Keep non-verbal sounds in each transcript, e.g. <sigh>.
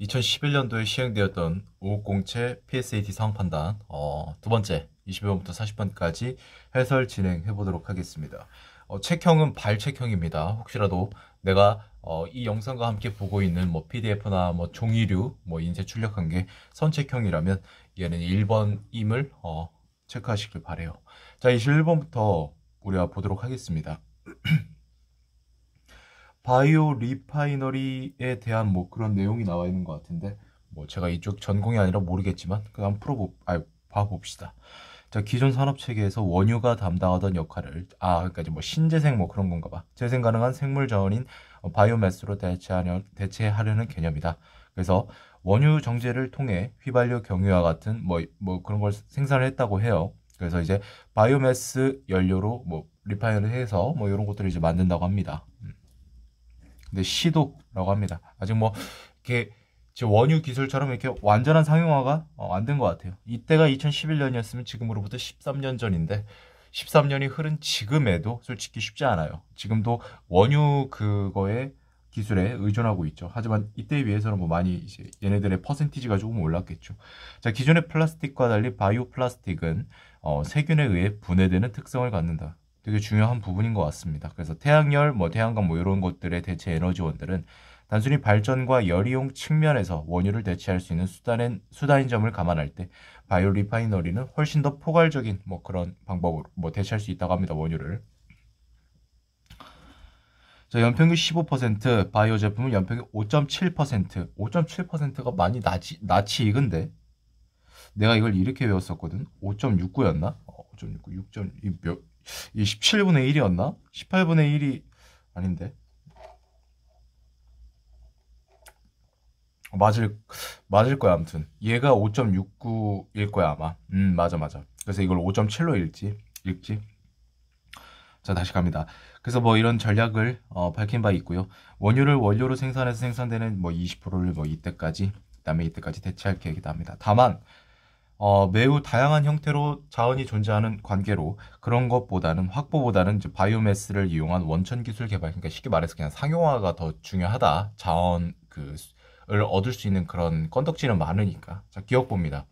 2011년도에 시행되었던 5공채 PSAT 상황 판단 어, 두 번째 20번부터 40번까지 해설 진행해 보도록 하겠습니다. 어, 책형은 발책형입니다. 혹시라도 내가 어, 이 영상과 함께 보고 있는 뭐 PDF나 뭐 종이류 뭐 인쇄 출력한 게 선책형이라면 얘는 1번임을 어, 체크하시길 바래요. 자, 21번부터 우리가 보도록 하겠습니다. <clears throat> 바이오 리파이너리에 대한 뭐 그런 내용이 나와 있는 것 같은데 뭐 제가 이쪽 전공이 아니라 모르겠지만 그냥 풀어보 아 봐봅시다. 자 기존 산업 체계에서 원유가 담당하던 역할을 아 그러니까 뭐 신재생 뭐 그런 건가 봐 재생 가능한 생물 자원인 바이오매스로 대체하려 대체하려는 개념이다. 그래서 원유 정제를 통해 휘발유 경유와 같은 뭐뭐 뭐 그런 걸 생산을 했다고 해요. 그래서 이제 바이오매스 연료로 뭐 리파이너를 해서 뭐 이런 것들을 이제 만든다고 합니다. 근데 시도라고 합니다. 아직 뭐 이렇게 원유 기술처럼 이렇게 완전한 상용화가 어, 안된 것 같아요. 이때가 2011년이었으면 지금으로부터 13년 전인데 13년이 흐른 지금에도 솔직히 쉽지 않아요. 지금도 원유 그거에 기술에 의존하고 있죠. 하지만 이때에 비해서는 뭐 많이 이제 얘네들의 퍼센티지가 조금 올랐겠죠. 자, 기존의 플라스틱과 달리 바이오 플라스틱은 어, 세균에 의해 분해되는 특성을 갖는다. 되게 중요한 부분인 것 같습니다. 그래서 태양열, 뭐 태양광 뭐 이런 것들의 대체 에너지원들은 단순히 발전과 열이용 측면에서 원유를 대체할 수 있는 수단인, 수단인 점을 감안할 때 바이오 리파이너리는 훨씬 더 포괄적인 뭐 그런 방법으로 뭐 대체할 수 있다고 합니다. 원유를. 자, 연평균 15%, 바이오 제품은 연평균 5.7%. 5.7%가 많이 낮이, 낮이 익은데? 내가 이걸 이렇게 외웠었거든? 5.69였나? 어, 5.69, 6. 이 몇, 이 17분의 1이었나? 18분의 1이 아닌데. 어, 맞을 맞을 거야 아무튼 얘가 5.69일 거야 아마 음 맞아 맞아 그래서 이걸 5.7로 읽지 읽지 자 다시 갑니다 그래서 뭐 이런 전략을 어, 밝힌 바 있고요 원유를 원료로 생산해서 생산되는 뭐 20%를 뭐 이때까지 그다음에 이때까지 대체할 계획이다 합니다 다만 어, 매우 다양한 형태로 자원이 존재하는 관계로 그런 것보다는 확보보다는 이제 바이오매스를 이용한 원천 기술 개발 그러니까 쉽게 말해서 그냥 상용화가 더 중요하다 자원 그을 얻을 수 있는 그런 건덕지는 많으니까 자 기억 봅니다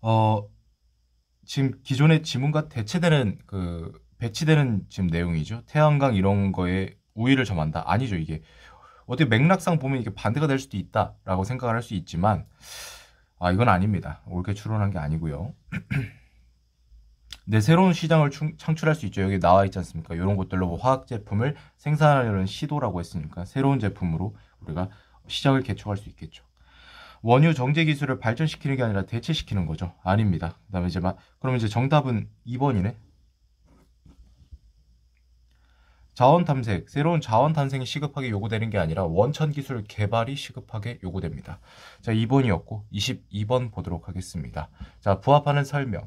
어 지금 기존의 지문과 대체되는 그 배치되는 지금 내용이죠 태양광 이런 거에 우위를 점한다 아니죠 이게 어떻게 맥락상 보면 이게 반대가 될 수도 있다라고 생각을 할 수 있지만 아, 이건 아닙니다. 옳게 추론한 게 아니고요. <clears throat> 네, 새로운 시장을 충, 창출할 수 있죠. 여기 나와 있지 않습니까? 이런 것들로 뭐 화학 제품을 생산하려는 시도라고 했으니까 새로운 제품으로 우리가 시장을 개척할 수 있겠죠. 원유 정제 기술을 발전시키는 게 아니라 대체시키는 거죠. 아닙니다. 그다음에 이제 막 그러면 이제 정답은 2번이네. 자원 탐색, 새로운 자원 탄생이 시급하게 요구되는 게 아니라 원천 기술 개발이 시급하게 요구됩니다. 자, 2번이었고 22번 보도록 하겠습니다. 자, 부합하는 설명.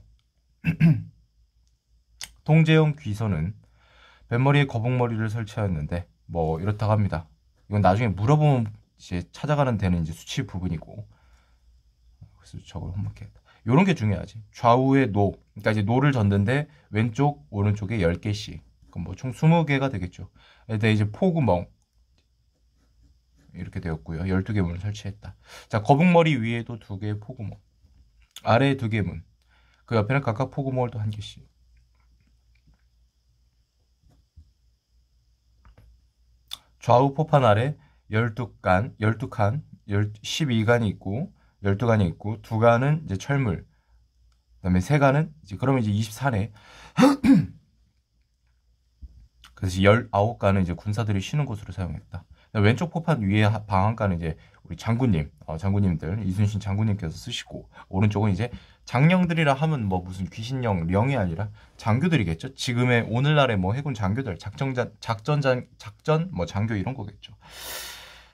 <clears throat> 통제형 귀선은 뱃머리에 거북머리를 설치하였는데 뭐 이렇다고 합니다. 이건 나중에 물어보면 이제 찾아가는 데는 이제 수치 부분이고 그래서 저걸 홈워크했다. 이런 게 중요하지. 좌우의 노, 그러니까 이제 노를 젓는데 왼쪽, 오른쪽에 10개씩 그뭐총 그러니까 20개가 되겠죠. 일단 이제 포구멍 이렇게 되었고요. 12개 문을 설치했다. 자, 거북머리 위에도 2개의 포구멍. 아래에 2개 문. 그 옆에는 각각 포구멍을 또 한 개씩. 좌우 포판 아래 12간, 12칸, 12간이 있고 12간이 있고 2간은 이제 철물. 그다음에 3간은 이제 그러면 이제 24네. 그래서 19가는 이제 군사들이 쉬는 곳으로 사용했다. 왼쪽 포판 위에 방안가는 이제 우리 장군님, 어, 장군님들, 이순신 장군님께서 쓰시고, 오른쪽은 이제 장령들이라 하면 뭐 무슨 귀신령, 령이 아니라 장교들이겠죠. 지금의 오늘날의 뭐 해군 장교들, 작전자, 작전자, 작전, 뭐 장교 이런 거겠죠.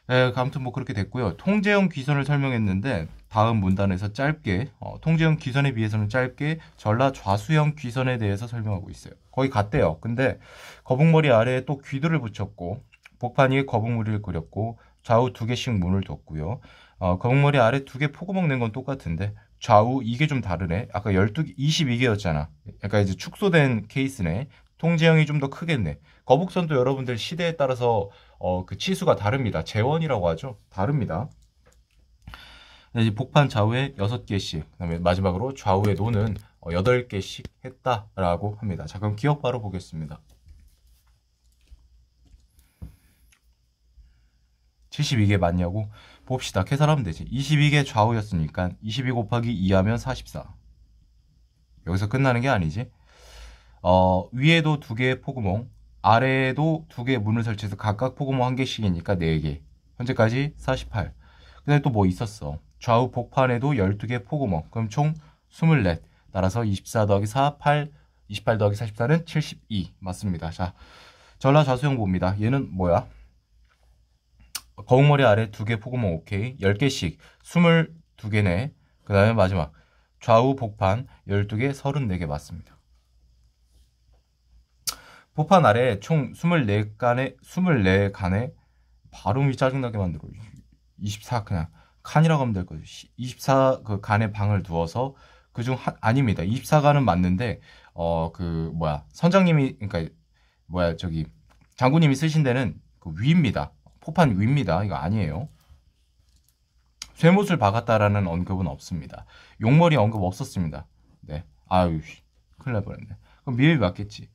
네, 아무튼 뭐 그렇게 됐고요. 통제형 귀선을 설명했는데 다음 문단에서 짧게 어, 통제형 귀선에 비해서는 짧게 전라 좌수형 귀선에 대해서 설명하고 있어요. 거의 같대요. 근데 거북머리 아래에 또귀들를 붙였고 복판 위에 거북머리를 그렸고 좌우 두 개씩 문을 뒀고요. 어, 거북머리 아래 두 개 포구멍 낸 건 똑같은데 좌우 이게 좀 다르네. 아까 12개, 22개였잖아. 약간 이제 축소된 케이스네. 통제형이 좀 더 크겠네. 거북선도 여러분들 시대에 따라서 어, 그 치수가 다릅니다. 재원이라고 하죠. 다릅니다. 이제 복판 좌우에 6개씩, 그다음에 마지막으로 좌우의 노는 8개씩 어, 했다라고 합니다. 자, 그럼 기억 바로 보겠습니다. 72개 맞냐고? 봅시다. 계산하면 되지. 22개 좌우였으니까 22 곱하기 2 하면 44. 여기서 끝나는 게 아니지. 어, 위에도 두 개의 포구멍, 아래에도 두 개의 문을 설치해서 각각 포고모 한 개씩이니까 네개 현재까지 48. 근데 또 뭐 있었어. 좌우 복판에도 12개 포고멍. 그럼 총 24. 따라서 24 더하기 4, 8, 28 더하기 44는 72. 맞습니다. 자, 전라 좌수형 봅니다. 얘는 뭐야? 거북머리 아래 두 개 포고멍 오케이. 10개씩. 22개네. 그 다음에 마지막. 좌우 복판 12개, 34개 맞습니다. 법판 아래 총 24간의 24간의 발음이 짜증나게 만들어. 24 그냥 칸이라고 하면 될 거죠. 24 그 간의 방을 두어서 그중 아닙니다. 24간은 맞는데 어 그 뭐야 선장님이 그러니까 뭐야 저기 장군님이 쓰신 데는 그 위입니다. 포판 위입니다. 이거 아니에요. 쇠못을 박았다라는 언급은 없습니다. 용머리 언급 없었습니다. 네. 아유, 큰일 날뻔했네. 그럼 미음이 맞겠지.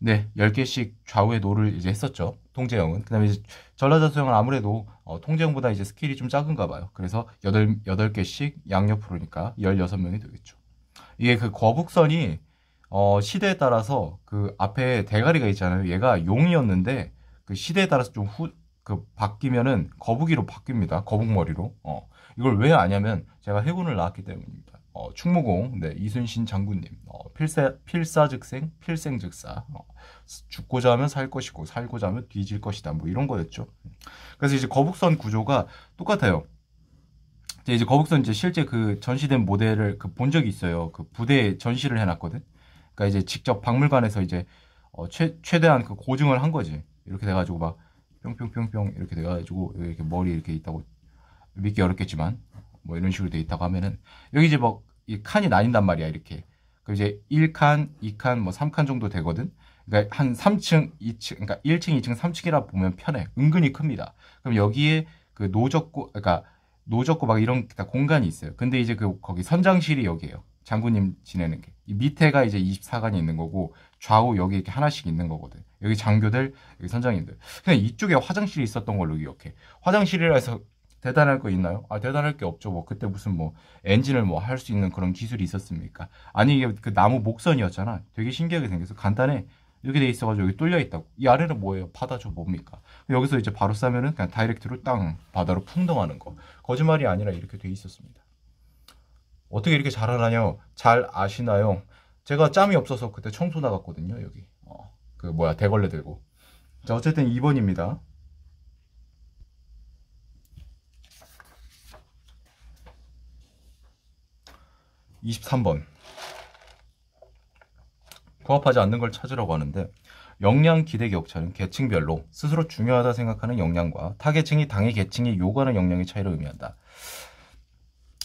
네, 10개씩 좌우의 노를 이제 했었죠. 통제형은. 그 다음에 이제 전라자수형은 아무래도 어, 통제형보다 이제 스킬이 좀 작은가 봐요. 그래서 8, 8개씩 양옆으로니까 16명이 되겠죠. 이게 그 거북선이 어, 시대에 따라서 그 앞에 대가리가 있잖아요. 얘가 용이었는데 그 시대에 따라서 좀 후, 그 바뀌면은 거북이로 바뀝니다. 거북머리로. 어. 이걸 왜 아냐면 제가 해군을 나왔기 때문입니다. 어, 충무공 네, 이순신 장군님 어, 필사 필사즉생 필생즉사 어, 죽고자 하면 살 것이고 살고자 하면 뒤질 것이다 뭐 이런 거였죠. 그래서 이제 거북선 구조가 똑같아요. 이제, 이제 거북선 이제 실제 그 전시된 모델을 그 본 적이 있어요. 그 부대에 전시를 해놨거든. 그러니까 이제 직접 박물관에서 이제 어, 최, 최대한 그 고증을 한 거지. 이렇게 돼가지고 막 뿅뿅뿅뿅 이렇게 돼가지고 이렇게 머리 이렇게 있다고 믿기 어렵겠지만 뭐 이런 식으로 돼 있다고 하면은 여기 이제 막이 칸이 나뉜단 말이야 이렇게. 그 이제 1칸, 2칸, 뭐 3칸 정도 되거든. 그러니까 한 3층, 2층, 그러니까 1층, 2층, 3층이라 보면 편해. 은근히 큽니다. 그럼 여기에 그 노적고, 그러니까 노적고 막 이런 다 공간이 있어요. 근데 이제 그 거기 선장실이 여기예요. 장군님 지내는 게. 밑에가 이제 2 4관이 있는 거고 좌우 여기 이렇게 하나씩 있는 거거든. 여기 장교들, 여기 선장님들. 그냥 이쪽에 화장실이 있었던 걸로 기억해. 화장실이라 서 대단할 거 있나요? 아 대단할 게 없죠. 뭐 그때 무슨 뭐 엔진을 뭐 할 수 있는 그런 기술이 있었습니까? 아니 이게 그 나무 목선이었잖아. 되게 신기하게 생겨서 간단해. 이렇게 돼 있어가지고 여기 뚫려 있다고. 이 아래는 뭐예요? 바다죠. 뭡니까? 여기서 이제 바로 싸면은 그냥 다이렉트로 땅 바다로 풍덩하는 거. 거짓말이 아니라 이렇게 돼 있었습니다. 어떻게 이렇게 잘하나요? 잘 아시나요? 제가 짬이 없어서 그때 청소 나갔거든요. 여기 어, 그 뭐야 대걸레 들고. 자 어쨌든 2번입니다. 23번 부합하지 않는 걸 찾으라고 하는데 역량 기대 격차는 계층별로 스스로 중요하다 생각하는 역량과 타계층이 당의 계층이 요구하는 역량의 차이를 의미한다.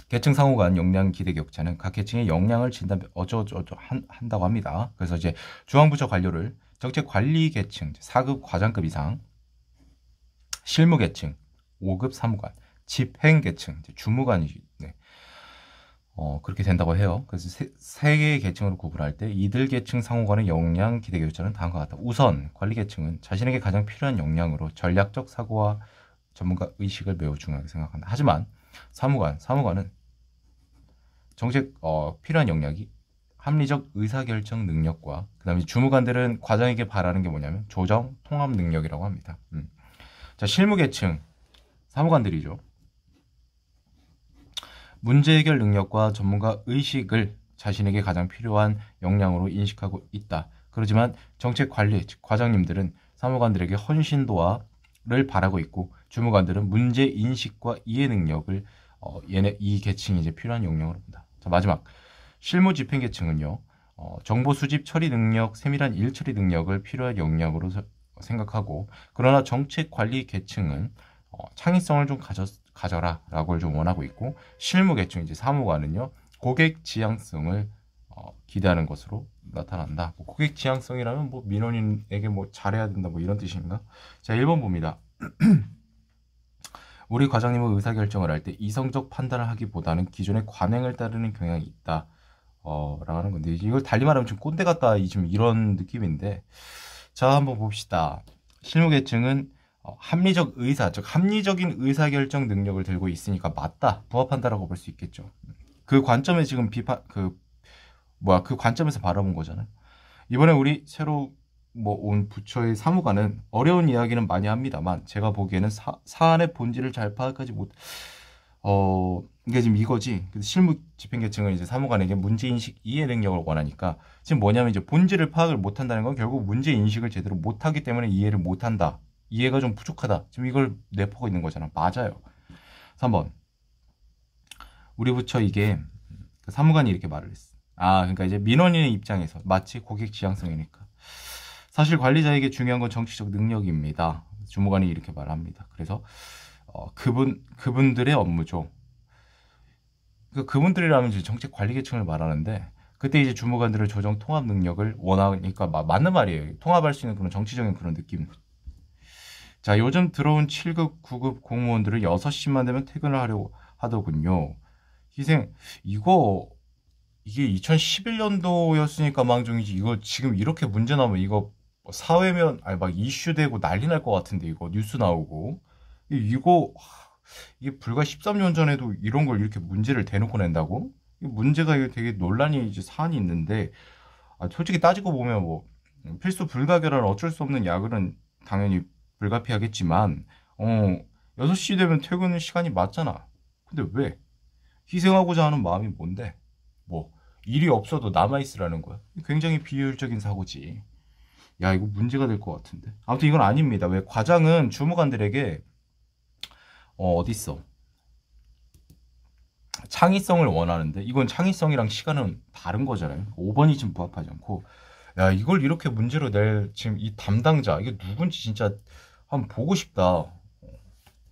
계층 상호 간 역량 기대 격차는 각 계층의 역량을 진단 어쩌저쩌 한다고 합니다. 그래서 이제 중앙부처 관료를 정책 관리 계층 4급 과장급 이상 실무 계층 5급 사무관 집행 계층 주무관이 어, 그렇게 된다고 해요. 그래서 세, 세 개의 계층으로 구분할 때 이들 계층 상호 간의 역량 기대 교차는 다음과 같다. 우선 관리 계층은 자신에게 가장 필요한 역량으로 전략적 사고와 전문가 의식을 매우 중요하게 생각한다. 하지만 사무관, 사무관은 정책 어, 필요한 역량이 합리적 의사결정 능력과 그다음에 주무관들은 과장에게 바라는 게 뭐냐면 조정 통합 능력이라고 합니다. 음. 자 실무 계층 사무관들이죠. 문제 해결 능력과 전문가 의식을 자신에게 가장 필요한 역량으로 인식하고 있다. 그러지만 정책 관리, 즉 과장님들은 사무관들에게 헌신도와를 바라고 있고 주무관들은 문제 인식과 이해 능력을 어, 얘네 이 계층이 이제 필요한 역량으로 본다. 자 마지막 실무 집행 계층은요 어, 정보 수집 처리 능력, 세밀한 일 처리 능력을 필요한 역량으로 생각하고 그러나 정책 관리 계층은 어, 창의성을 좀 가졌 가져라 라고 좀 원하고 있고 실무계층 이제 사무관은요 고객 지향성을 어, 기대하는 것으로 나타난다 뭐 고객 지향성이라면 뭐 민원인에게 뭐 잘해야 된다 뭐 이런 뜻인가 자 1번 봅니다 <clears throat> 우리 과장님은 의사결정을 할 때 이성적 판단을 하기보다는 기존의 관행을 따르는 경향이 있다 어, 라는 건데 이걸 달리 말하면 좀 꼰대 같다 지금 이런 느낌인데 자 한번 봅시다 실무계층은 어, 합리적 의사, 즉 합리적인 의사결정 능력을 들고 있으니까 맞다, 부합한다라고 볼 수 있겠죠. 그 관점에 지금 비판, 그 뭐야, 그 관점에서 바라본 거잖아요. 이번에 우리 새로 뭐 온 부처의 사무관은 어려운 이야기는 많이 합니다만 제가 보기에는 사, 사안의 본질을 잘 파악하지 못, 어 이게 지금 이거지. 실무 집행계층은 이제 사무관에게 문제 인식 이해 능력을 원하니까 지금 뭐냐면 이제 본질을 파악을 못한다는 건 결국 문제 인식을 제대로 못하기 때문에 이해를 못한다. 이해가 좀 부족하다. 지금 이걸 내포가 있는 거잖아. 맞아요. 3번. 우리 부처 이게 그 사무관이 이렇게 말을 했어. 아, 그러니까 이제 민원인의 입장에서 마치 고객 지향성이니까. 사실 관리자에게 중요한 건 정치적 능력입니다. 주무관이 이렇게 말합니다. 그래서 어, 그분 그분들의 업무죠. 그 그분들이라면 이제 정책 관리 계층을 말하는데 그때 이제 주무관들을 조정 통합 능력을 원하니까 맞는 말이에요. 통합할 수 있는 그런 정치적인 그런 느낌 자, 요즘 들어온 7급, 9급 공무원들은 6시만 되면 퇴근을 하려고 하더군요. 희생, 이거, 이게 2011년도였으니까 망정이지. 이거 지금 이렇게 문제 나면 이거 뭐 사회면, 아니, 막 이슈되고 난리 날 것 같은데, 이거 뉴스 나오고. 이거, 이게 불과 13년 전에도 이런 걸 이렇게 문제를 대놓고 낸다고? 문제가 되게 논란이 이제 사안이 있는데, 아, 솔직히 따지고 보면 뭐, 필수 불가결한 어쩔 수 없는 야근은 당연히 불가피하겠지만 어 6시 되면 퇴근 시간이 맞잖아. 근데 왜? 희생하고자 하는 마음이 뭔데? 뭐 일이 없어도 남아있으라는 거야. 굉장히 비효율적인 사고지. 야 이거 문제가 될 것 같은데. 아무튼 이건 아닙니다. 왜 과장은 주무관들에게 어 어딨어? 창의성을 원하는데 이건 창의성이랑 시간은 다른 거잖아요. 5번이 좀 부합하지 않고 야 이걸 이렇게 문제로 낼 지금 이 담당자 이게 누군지 진짜 한번 보고 싶다.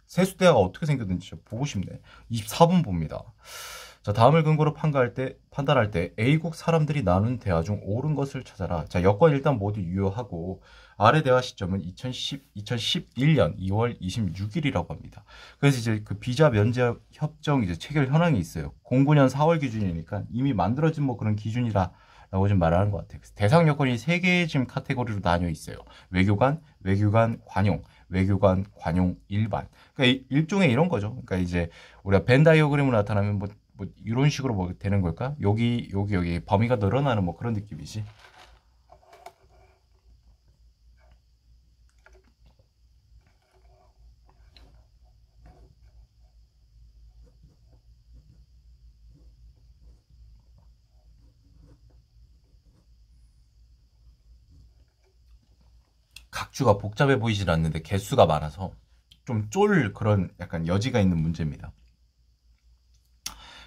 세수대가 어떻게 생겼는지 보고 싶네. 2 4분 봅니다. 자, 다음을 근거로 판가할 때, 판단할 때 A국 사람들이 나눈 대화 중 옳은 것을 찾아라. 자, 여권 일단 모두 유효하고 아래 대화 시점은 2010, 2011년 2월 26일이라고 합니다. 그래서 이제 그 비자 면제 협정 이제 체결 현황이 있어요. 09년 4월 기준이니까 이미 만들어진 뭐 그런 기준이라 라고 좀 말하는 것 같아요. 대상 여건이 세 개의 지금 카테고리로 나뉘어 있어요. 외교관, 외교관 관용, 외교관 관용 일반. 그러니까 일종의 이런 거죠. 그러니까 이제 우리가 벤 다이어그램으로 나타나면 뭐, 뭐 이런 식으로 뭐 되는 걸까? 여기 여기 여기 범위가 늘어나는 뭐 그런 느낌이지. 이슈가 복잡해 보이질 않는데 개수가 많아서 좀 쫄 그런 약간 여지가 있는 문제입니다.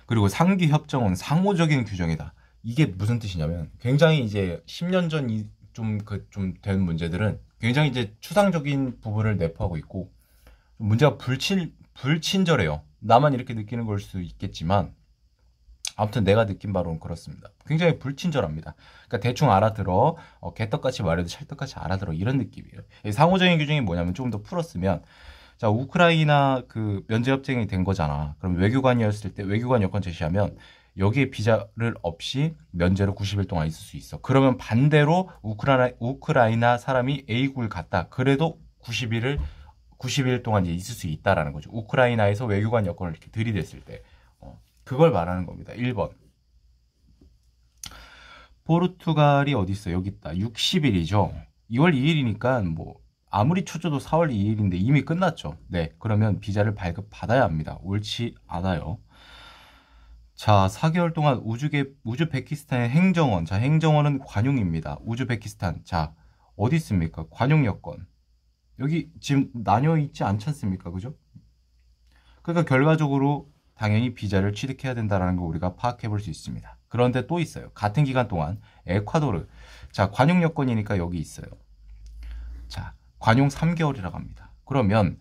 그리고 상기 협정은 상호적인 규정이다. 이게 무슨 뜻이냐면 굉장히 이제 10년 전좀그 좀 된 문제들은 굉장히 이제 추상적인 부분을 내포하고 있고 문제가 불친 불친절해요. 나만 이렇게 느끼는 걸 수 있겠지만 아무튼 내가 느낀 바로는 그렇습니다. 굉장히 불친절합니다. 그러니까 대충 알아들어 어, 개떡같이 말해도 찰떡같이 알아들어 이런 느낌이에요. 상호적인 규정이 뭐냐면 조금 더 풀었으면 자 우크라이나 그 면제 협정이 된 거잖아. 그럼 외교관이었을 때 외교관 여건 제시하면 여기에 비자를 없이 면제로 90일 동안 있을 수 있어. 그러면 반대로 우크라이나, 우크라이나 사람이 A국을 갔다. 그래도 90일을 90일 동안 이제 있을 수 있다라는 거죠. 우크라이나에서 외교관 여건을 이렇게 들이댔을 때. 그걸 말하는 겁니다. 1번. 포르투갈이 어디 있어? 여기 있다. 60일이죠. 2월 2일이니까 뭐 아무리 초조도 4월 2일인데 이미 끝났죠. 네, 그러면 비자를 발급 받아야 합니다. 옳지 않아요. 자, 4개월 동안 우주계, 우즈베키스탄의 행정원. 자, 행정원은 관용입니다. 우즈베키스탄. 자, 어디 있습니까? 관용 여권. 여기 지금 나뉘어 있지 않지 않습니까? 그죠? 그러니까 결과적으로 당연히 비자를 취득해야 된다는걸 우리가 파악해 볼 수 있습니다. 그런데 또 있어요. 같은 기간 동안 에콰도르 자 관용 여건이니까 여기 있어요. 자 관용 3개월이라고 합니다. 그러면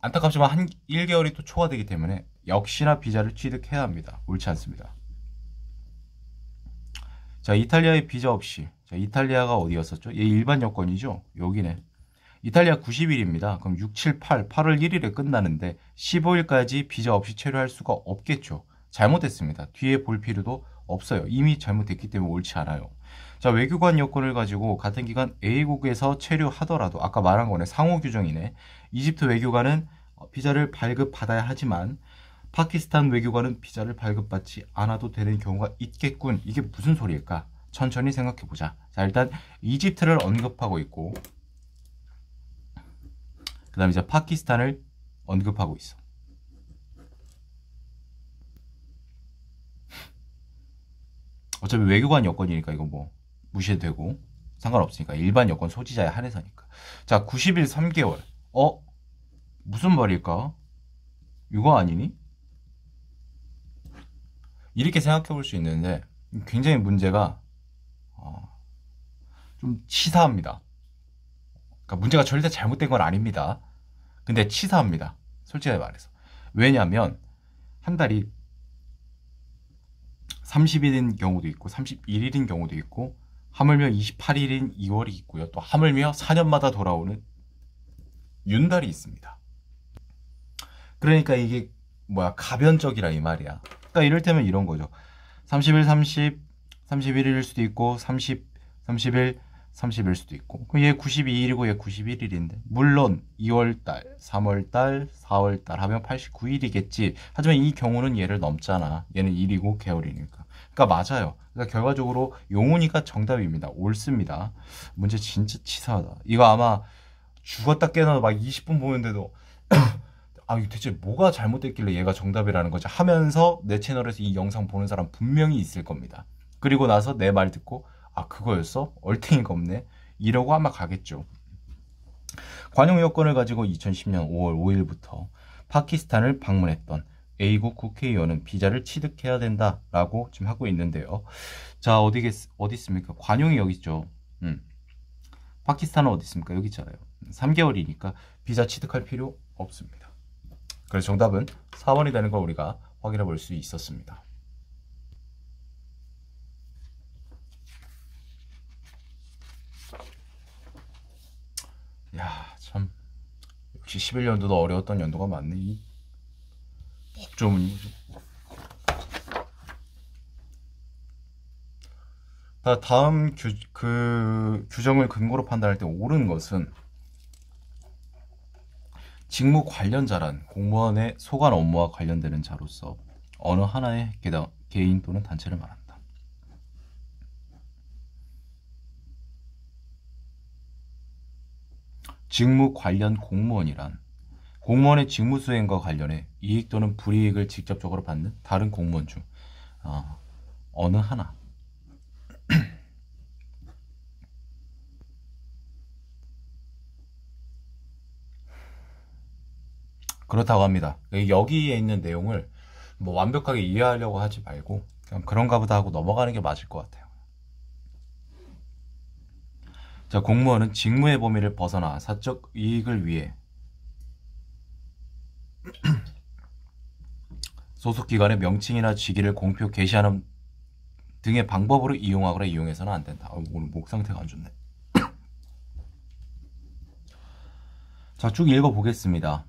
안타깝지만 한 1개월이 또 초과되기 때문에 역시나 비자를 취득해야 합니다. 옳지 않습니다. 자 이탈리아의 비자 없이 자 이탈리아가 어디였었죠? 얘 일반 여건이죠. 여기네. 이탈리아 90일입니다. 그럼 6, 7, 8, 8월 1일에 끝나는데 15일까지 비자 없이 체류할 수가 없겠죠. 잘못했습니다 뒤에 볼 필요도 없어요. 이미 잘못됐기 때문에 옳지 않아요. 자, 외교관 여권을 가지고 같은 기간 A국에서 체류하더라도 아까 말한 거네. 상호 규정이네. 이집트 외교관은 비자를 발급받아야 하지만 파키스탄 외교관은 비자를 발급받지 않아도 되는 경우가 있겠군. 이게 무슨 소리일까? 천천히 생각해 보자. 자, 일단 이집트를 언급하고 있고 그다음에 이제 파키스탄을 언급하고 있어. 어차피 외교관 여권이니까 이거 뭐 무시해도 되고 상관없으니까 일반 여권 소지자에 한해서니까. 자, 90일 3개월. 어? 무슨 말일까? 이거 아니니? 이렇게 생각해 볼 수 있는데 굉장히 문제가 어, 좀 치사합니다. 그러니까 문제가 절대 잘못된 건 아닙니다. 근데 치사합니다. 솔직하게 말해서. 왜냐하면 한 달이 30일인 경우도 있고 31일인 경우도 있고 하물며 28일인 2월이 있고요. 또 하물며 4년마다 돌아오는 윤달이 있습니다. 그러니까 이게 뭐야 가변적이라 이 말이야. 그러니까 이럴테면 이런 거죠. 30일, 30, 31일일 수도 있고 30, 31, 30일 수도 있고 얘 92일이고 얘 91일인데 물론 2월달, 3월달, 4월달 하면 89일이겠지 하지만 이 경우는 얘를 넘잖아 얘는 1이고 개월이니까 그러니까 맞아요 그러니까 결과적으로 용훈이가 정답입니다 옳습니다 문제 진짜 치사하다 이거 아마 죽었다 깨어나도막 20분 보는데도 <clears throat> 아 이거 대체 뭐가 잘못됐길래 얘가 정답이라는 거지 하면서 내 채널에서 이 영상 보는 사람 분명히 있을 겁니다 그리고 나서 내 말 듣고 아 그거였어? 얼탱이가 없네. 이러고 아마 가겠죠. 관용 여권을 가지고 2010년 5월 5일부터 파키스탄을 방문했던 A국 국회의원은 비자를 취득해야 된다라고 지금 하고 있는데요. 자 어디 겠, 어디 있습니까? 관용이 여기 있죠. 음. 파키스탄은 어디 있습니까? 여기 있잖아요. 3개월이니까 비자 취득할 필요 없습니다. 그래서 정답은 4번이 되는 걸 우리가 확인해 볼 수 있었습니다. 야, 참 역시 11년도도 어려웠던 연도가 많네. 이 법조문이. 다음 규, 그 규정을 근거로 판단할 때 옳은 것은 직무 관련자란 공무원의 소관 업무와 관련되는 자로서 어느 하나의 개당, 개인 또는 단체를 말한다. 직무 관련 공무원이란 공무원의 직무 수행과 관련해 이익 또는 불이익을 직접적으로 받는 다른 공무원 중 어, 어느 하나 <clears throat> 그렇다고 합니다. 여기에 있는 내용을 뭐 완벽하게 이해하려고 하지 말고 그냥 그런가 보다 하고 넘어가는 게 맞을 것 같아요. 자, 공무원은 직무의 범위를 벗어나 사적 이익을 위해 <clears throat> 소속 기관의 명칭이나 직위를 공표 게시하는 등의 방법으로 이용하거나 이용해서는 안 된다. 어, 오늘 목 상태가 안 좋네. <clears throat> 자, 쭉 읽어보겠습니다.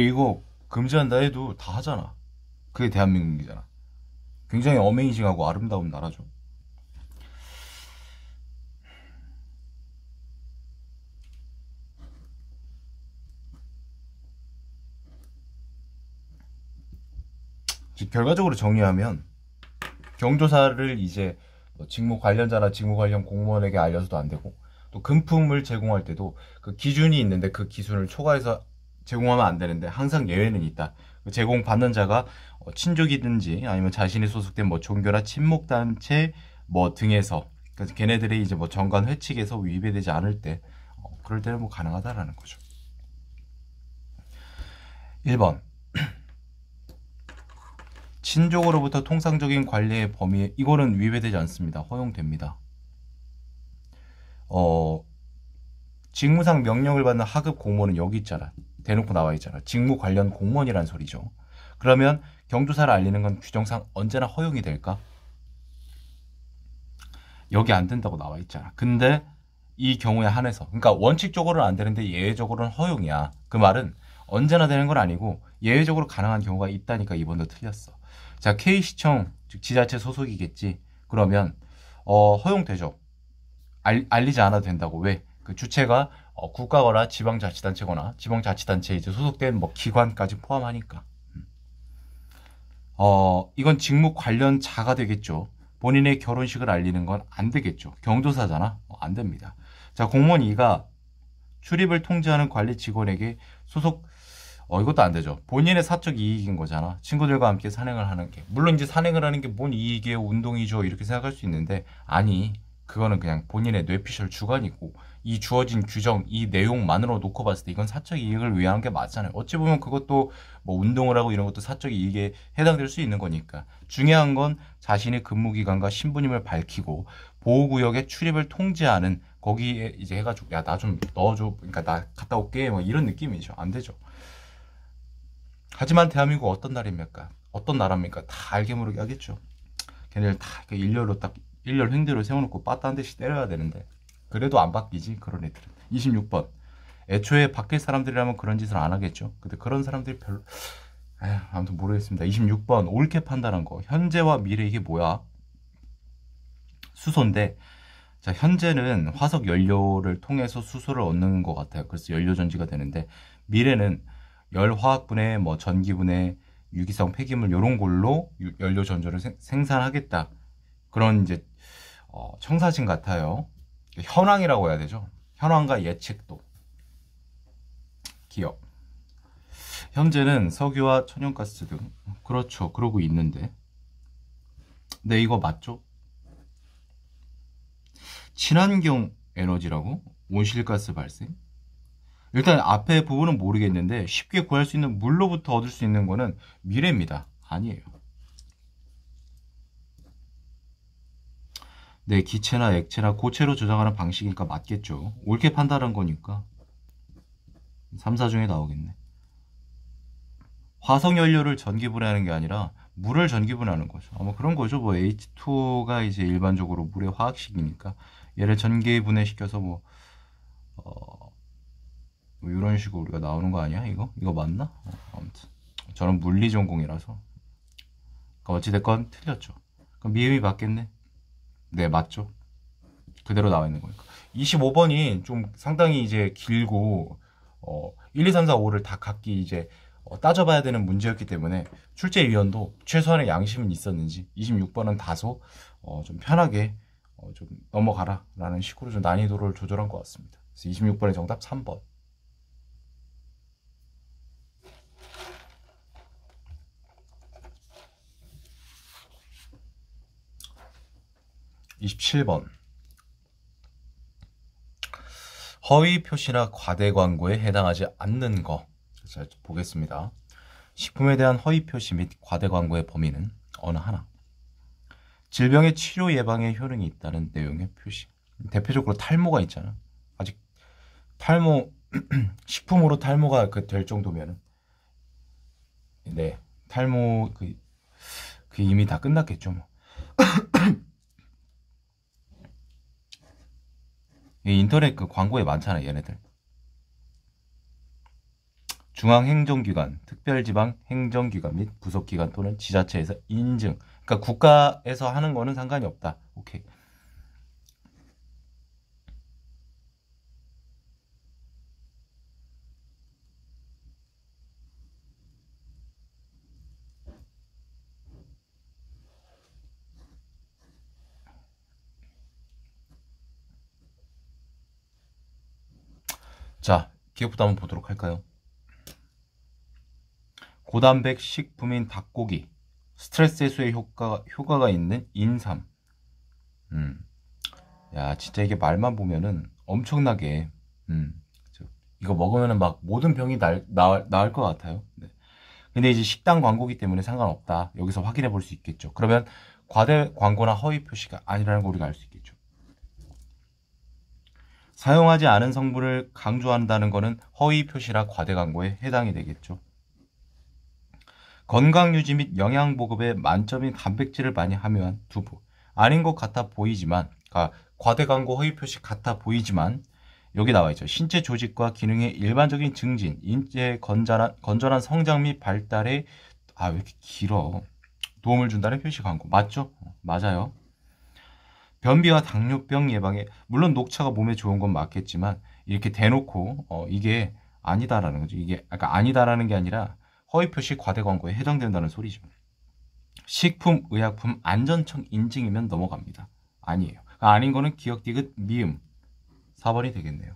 근데 이거 금지한다 해도 다 하잖아. 그게 대한민국이잖아. 굉장히 어메이징하고 아름다운 나라죠. 결과적으로 정리하면 경조사를 이제 뭐 직무 관련자나 직무 관련 공무원에게 알려서도 안 되고 또 금품을 제공할 때도 그 기준이 있는데 그 기준을 초과해서 제공하면 안 되는데 항상 예외는 있다. 제공받는 자가 친족이든지 아니면 자신이 소속된 뭐 종교나 친목 단체 뭐 등에서 그래서 그러니까 걔네들의 이제 뭐 정관 회칙에서 위배되지 않을 때 어, 그럴 때는 뭐 가능하다라는 거죠. 1번 <clears throat> 친족으로부터 통상적인 관리의 범위에 이거는 위배되지 않습니다. 허용됩니다. 어 직무상 명령을 받는 하급 공무원은 여기 있잖아. 요 대놓고 나와 있잖아요. 직무 관련 공무원이란 소리죠. 그러면 경조사를 알리는 건 규정상 언제나 허용이 될까? 여기 안 된다고 나와 있잖아. 근데 이 경우에 한해서 그러니까 원칙적으로는 안 되는데 예외적으로는 허용이야. 그 말은 언제나 되는 건 아니고 예외적으로 가능한 경우가 있다니까 이번도 틀렸어. 자, K시청 즉 지자체 소속이겠지. 그러면 어, 허용되죠. 알, 리지 않아도 된다고 왜? 그 주체가 어, 국가거나 지방자치단체거나 지방자치단체에 이제 소속된 뭐 기관까지 포함하니까. 음. 어, 이건 직무 관련 자가 되겠죠. 본인의 결혼식을 알리는 건 안 되겠죠. 경조사잖아. 어, 안 됩니다. 자, 공무원 2가 출입을 통제하는 관리 직원에게 소속 어, 이것도 안 되죠. 본인의 사적 이익인 거잖아. 친구들과 함께 산행을 하는 게. 물론 이제 산행을 하는 게 뭔 이익이에요, 운동이죠. 이렇게 생각할 수 있는데, 아니, 그거는 그냥 본인의 뇌피셜 주관이고 이 주어진 규정 이 내용만으로 놓고 봤을 때 이건 사적 이익을 위한 게 맞잖아요. 어찌 보면 그것도 뭐 운동을 하고 이런 것도 사적 이익에 해당될 수 있는 거니까 중요한 건 자신의 근무 기간과 신분임을 밝히고 보호 구역에 출입을 통제하는 거기에 이제 해가지고 야 나 좀 넣어줘 그러니까 나 갔다 올게 뭐 이런 느낌이죠. 안 되죠. 하지만 대한민국 어떤 나라입니까 어떤 나라입니까? 다 알게 모르게 하겠죠. 걔네들 다 인류로 그 딱 일렬 횡대로 세워놓고 빠따 한 듯이 때려야 되는데 그래도 안 바뀌지 그런 애들은 26번 애초에 밖에 사람들이라면 그런 짓을 안 하겠죠 근데 그런 사람들이 별로 에휴, 아무튼 모르겠습니다 26번 옳게 판단한 거 현재와 미래 이게 뭐야 수소인데 자 현재는 화석 연료를 통해서 수소를 얻는 것 같아요 그래서 연료 전지가 되는데 미래는 열 화학분해 뭐 전기분해 유기성 폐기물 이런 걸로 연료 전조를 생산하겠다 그런 이제 어, 청사진 같아요. 현황이라고 해야 되죠. 현황과 예측도. 기억 현재는 석유와 천연가스 등 그렇죠. 그러고 있는데. 네, 이거 맞죠? 친환경 에너지라고? 온실가스 발생? 일단 앞에 부분은 모르겠는데 쉽게 구할 수 있는 물로부터 얻을 수 있는 거는 미래입니다. 아니에요. 네, 기체나 액체나 고체로 저장하는 방식이니까 맞겠죠. 옳게 판단한 거니까. 3, 4중에 나오겠네. 화석연료를 전기분해하는 게 아니라 물을 전기분해하는 거죠. 아마 그런 거죠. 뭐 H2가 이제 일반적으로 물의 화학식이니까 얘를 전기분해시켜서 뭐, 어, 뭐 이런 식으로 우리가 나오는 거 아니야? 이거? 이거 맞나? 어, 아무튼. 저는 물리 전공이라서. 그러니까 어찌됐건 틀렸죠. 그럼 미음이 맞겠네. 네, 맞죠. 그대로 나와 있는 거니까. 25번이 좀 상당히 이제 길고 어, 1, 2, 3, 4, 5를 다 각기 이제 어, 따져봐야 되는 문제였기 때문에 출제위원도 최소한의 양심은 있었는지 26번은 다소 어, 좀 편하게 어, 좀 넘어가라 라는 식으로 좀 난이도를 조절한 것 같습니다. 그래서 26번의 정답 3번. 27번 허위 표시나 과대 광고에 해당하지 않는 거. 잘 보겠습니다. 식품에 대한 허위 표시 및 과대 광고의 범위는 어느 하나. 질병의 치료 예방에 효능이 있다는 내용의 표시. 대표적으로 탈모가 있잖아. 아직 탈모 <clears throat> 식품으로 탈모가 그 될 정도면은 네 탈모 그, 그 이미 다 끝났겠죠 뭐. <clears throat> 인터넷 그 광고에 많잖아 얘네들 중앙행정기관, 특별지방행정기관 및 부속기관 또는 지자체에서 인증 그러니까 국가에서 하는 거는 상관이 없다 오케이 자, 기억부터 한번 보도록 할까요? 고단백 식품인 닭고기, 스트레스 해소에 효과, 효과가 있는 인삼. 음. 야, 진짜 이게 말만 보면은 엄청나게, 음. 이거 먹으면 막 모든 병이 날, 나, 나을 것 같아요. 네. 근데 이제 식당 광고기 때문에 상관없다. 여기서 확인해 볼 수 있겠죠. 그러면 과대 광고나 허위 표시가 아니라는 걸 우리가 알 수 있겠죠. 사용하지 않은 성분을 강조한다는 것은 허위 표시라 과대 광고에 해당이 되겠죠. 건강 유지 및 영양 보급에 만점인 단백질을 많이 함유한 두부. 아닌 것 같아 보이지만, 아, 과대 광고 허위 표시 같아 보이지만, 여기 나와 있죠. 신체 조직과 기능의 일반적인 증진, 인체 건전한, 건전한 성장 및 발달에, 아, 왜 이렇게 길어. 도움을 준다는 표시 광고. 맞죠? 어, 맞아요. 변비와 당뇨병 예방에 물론 녹차가 몸에 좋은 건 맞겠지만 이렇게 대놓고 어, 이게 아니다라는 거죠. 이게 아까 그러니까 아니다라는 게 아니라 허위 표시 과대 광고에 해당된다는 소리죠. 식품의약품 안전청 인증이면 넘어갑니다. 아니에요. 그러니까 아닌 거는 기억 디귿 미음 4번이 되겠네요.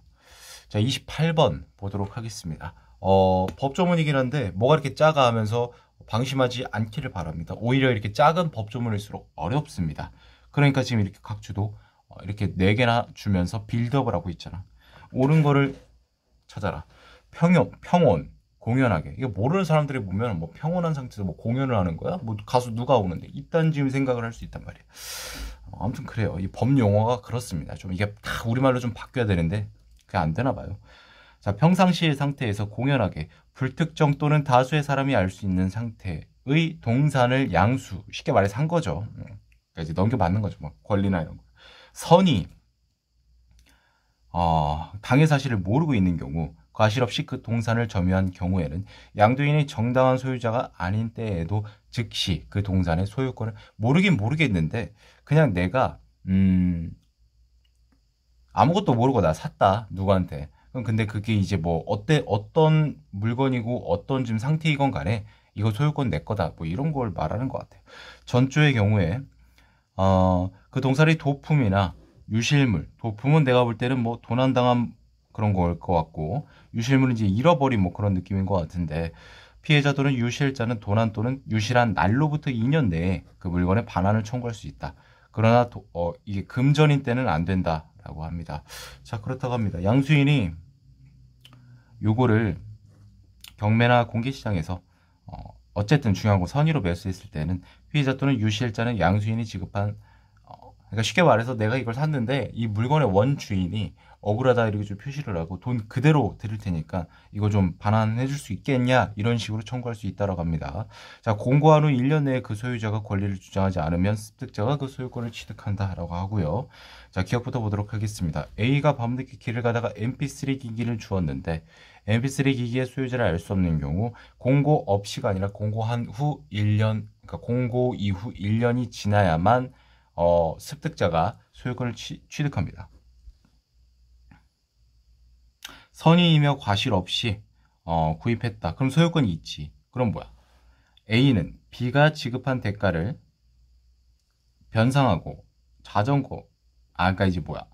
자 28번 보도록 하겠습니다. 어, 법조문이긴 한데 뭐가 이렇게 작아 하면서 방심하지 않기를 바랍니다. 오히려 이렇게 작은 법조문일수록 어렵습니다. 그러니까 지금 이렇게 각 주도 어, 이렇게 네개나 주면서 빌드업을 하고 있잖아. 옳은 거를 찾아라. 평형, 평온, 공연하게. 이거 모르는 사람들이 보면 뭐 평온한 상태에서 뭐 공연을 하는 거야? 뭐 가수 누가 오는데? 이딴 지금 생각을 할 수 있단 말이야. 어, 아무튼 그래요. 이범 용어가 그렇습니다. 좀 이게 다 우리말로 좀 바뀌어야 되는데 그게 안 되나 봐요. 자, 평상시의 상태에서 공연하게 불특정 또는 다수의 사람이 알 수 있는 상태의 동산을 양수, 쉽게 말해서 한 거죠. 음. 그러니까 이제 넘겨받는 거죠. 뭐 권리나 이런 거. 선이 어, 당의 사실을 모르고 있는 경우 과실 없이 그 동산을 점유한 경우에는 양도인이 정당한 소유자가 아닌 때에도 즉시 그 동산의 소유권을 모르긴 모르겠는데 그냥 내가 음 아무것도 모르고 나 샀다 누구한테 근데 그게 이제 뭐 어때 어떤 물건이고 어떤 지금 상태이건 간에 이거 소유권 내 거다 뭐 이런 걸 말하는 것 같아요 전주의 경우에 어, 그 동사리 도품이나 유실물, 도품은 내가 볼 때는 뭐 도난당한 그런 거일 것 같고 유실물은 이제 잃어버린 뭐 그런 느낌인 것 같은데 피해자 또는 유실자는 도난 또는 유실한 날로부터 2년 내에 그 물건의 반환을 청구할 수 있다. 그러나 도, 어, 이게 금전인 때는 안 된다라고 합니다. 자 그렇다고 합니다. 양수인이 요거를 경매나 공개시장에서 어쨌든 중요한 건 선의로 매수했을 때는 피해자 또는 유실자는 양수인이 지급한 어, 그러니까 쉽게 말해서 내가 이걸 샀는데 이 물건의 원주인이 억울하다 이렇게 좀 표시를 하고 돈 그대로 드릴 테니까 이거 좀 반환해 줄 수 있겠냐 이런 식으로 청구할 수 있다라고 합니다. 자 공고한 후 1년 내에 그 소유자가 권리를 주장하지 않으면 습득자가 그 소유권을 취득한다라고 하고요. 자 기억부터 보도록 하겠습니다. A가 밤늦게 길을 가다가 MP3 기기를 주었는데 MP3 기기의 소유자를 알 수 없는 경우 공고 없이가 아니라 공고한 후 1년 그러니까 공고 이후 1년이 지나야만 어, 습득자가 소유권을 취, 득합니다 선의이며 과실 없이 어, 구입했다. 그럼 소유권이 있지. 그럼 뭐야? A는 B가 지급한 대가를 변상하고 자전거 아까 그러니까 이제 뭐야?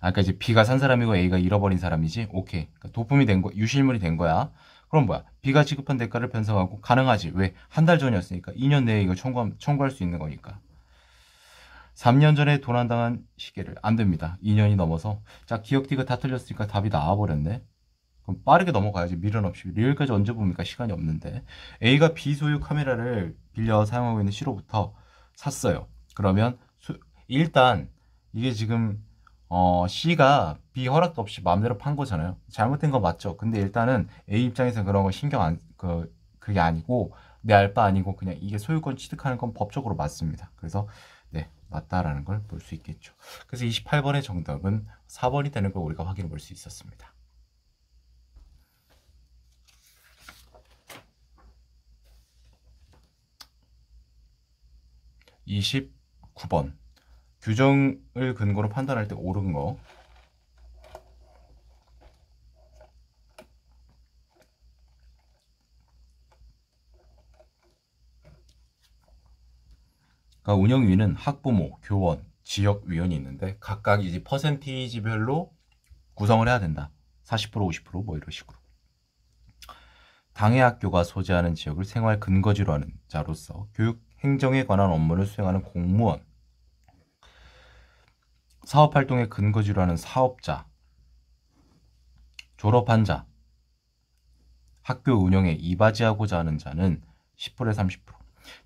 아까 그 이제 B가 산 사람이고 A가 잃어버린 사람이지. 오케이. 그러니까 도품이 된 거, 유실물이 된 거야. 그럼 뭐야? B가 지급한 대가를 변상하고 가능하지. 왜? 한 달 전이었으니까 2년 내에 이걸 청구 청구할 수 있는 거니까. 3년 전에 도난당한 시계를 안 됩니다. 2년이 넘어서. 자, 기억 D가 다 틀렸으니까 답이 나와버렸네. 그럼 빠르게 넘어가야지. 미련 없이. 리얼까지 언제 봅니까? 시간이 없는데. A가 B 소유 카메라를 빌려 사용하고 있는 C로부터 샀어요. 그러면 수, 일단 이게 지금 어, C가 B 허락도 없이 마음대로 판 거잖아요. 잘못된 거 맞죠. 근데 일단은 A 입장에서 그런 거 신경 안, 그, 그게 아니고, 내 알 바 아니고, 그냥 이게 소유권 취득하는 건 법적으로 맞습니다. 그래서, 네, 맞다라는 걸 볼 수 있겠죠. 그래서 28번의 정답은 4번이 되는 걸 우리가 확인해 볼 수 있었습니다. 2 9번 규정을 근거로 판단할 때 옳은 거. 그러니까 운영위는 학부모, 교원, 지역위원이 있는데 각각 이제 퍼센티지별로 구성을 해야 된다. 40% 50%뭐 이런 식으로. 당해 학교가 소재하는 지역을 생활 근거지로 하는 자로서 교육 행정에 관한 업무를 수행하는 공무원, 사업 활동의 근거지로 하는 사업자, 졸업한 자, 학교 운영에 이바지하고자 하는 자는 10%에 30%.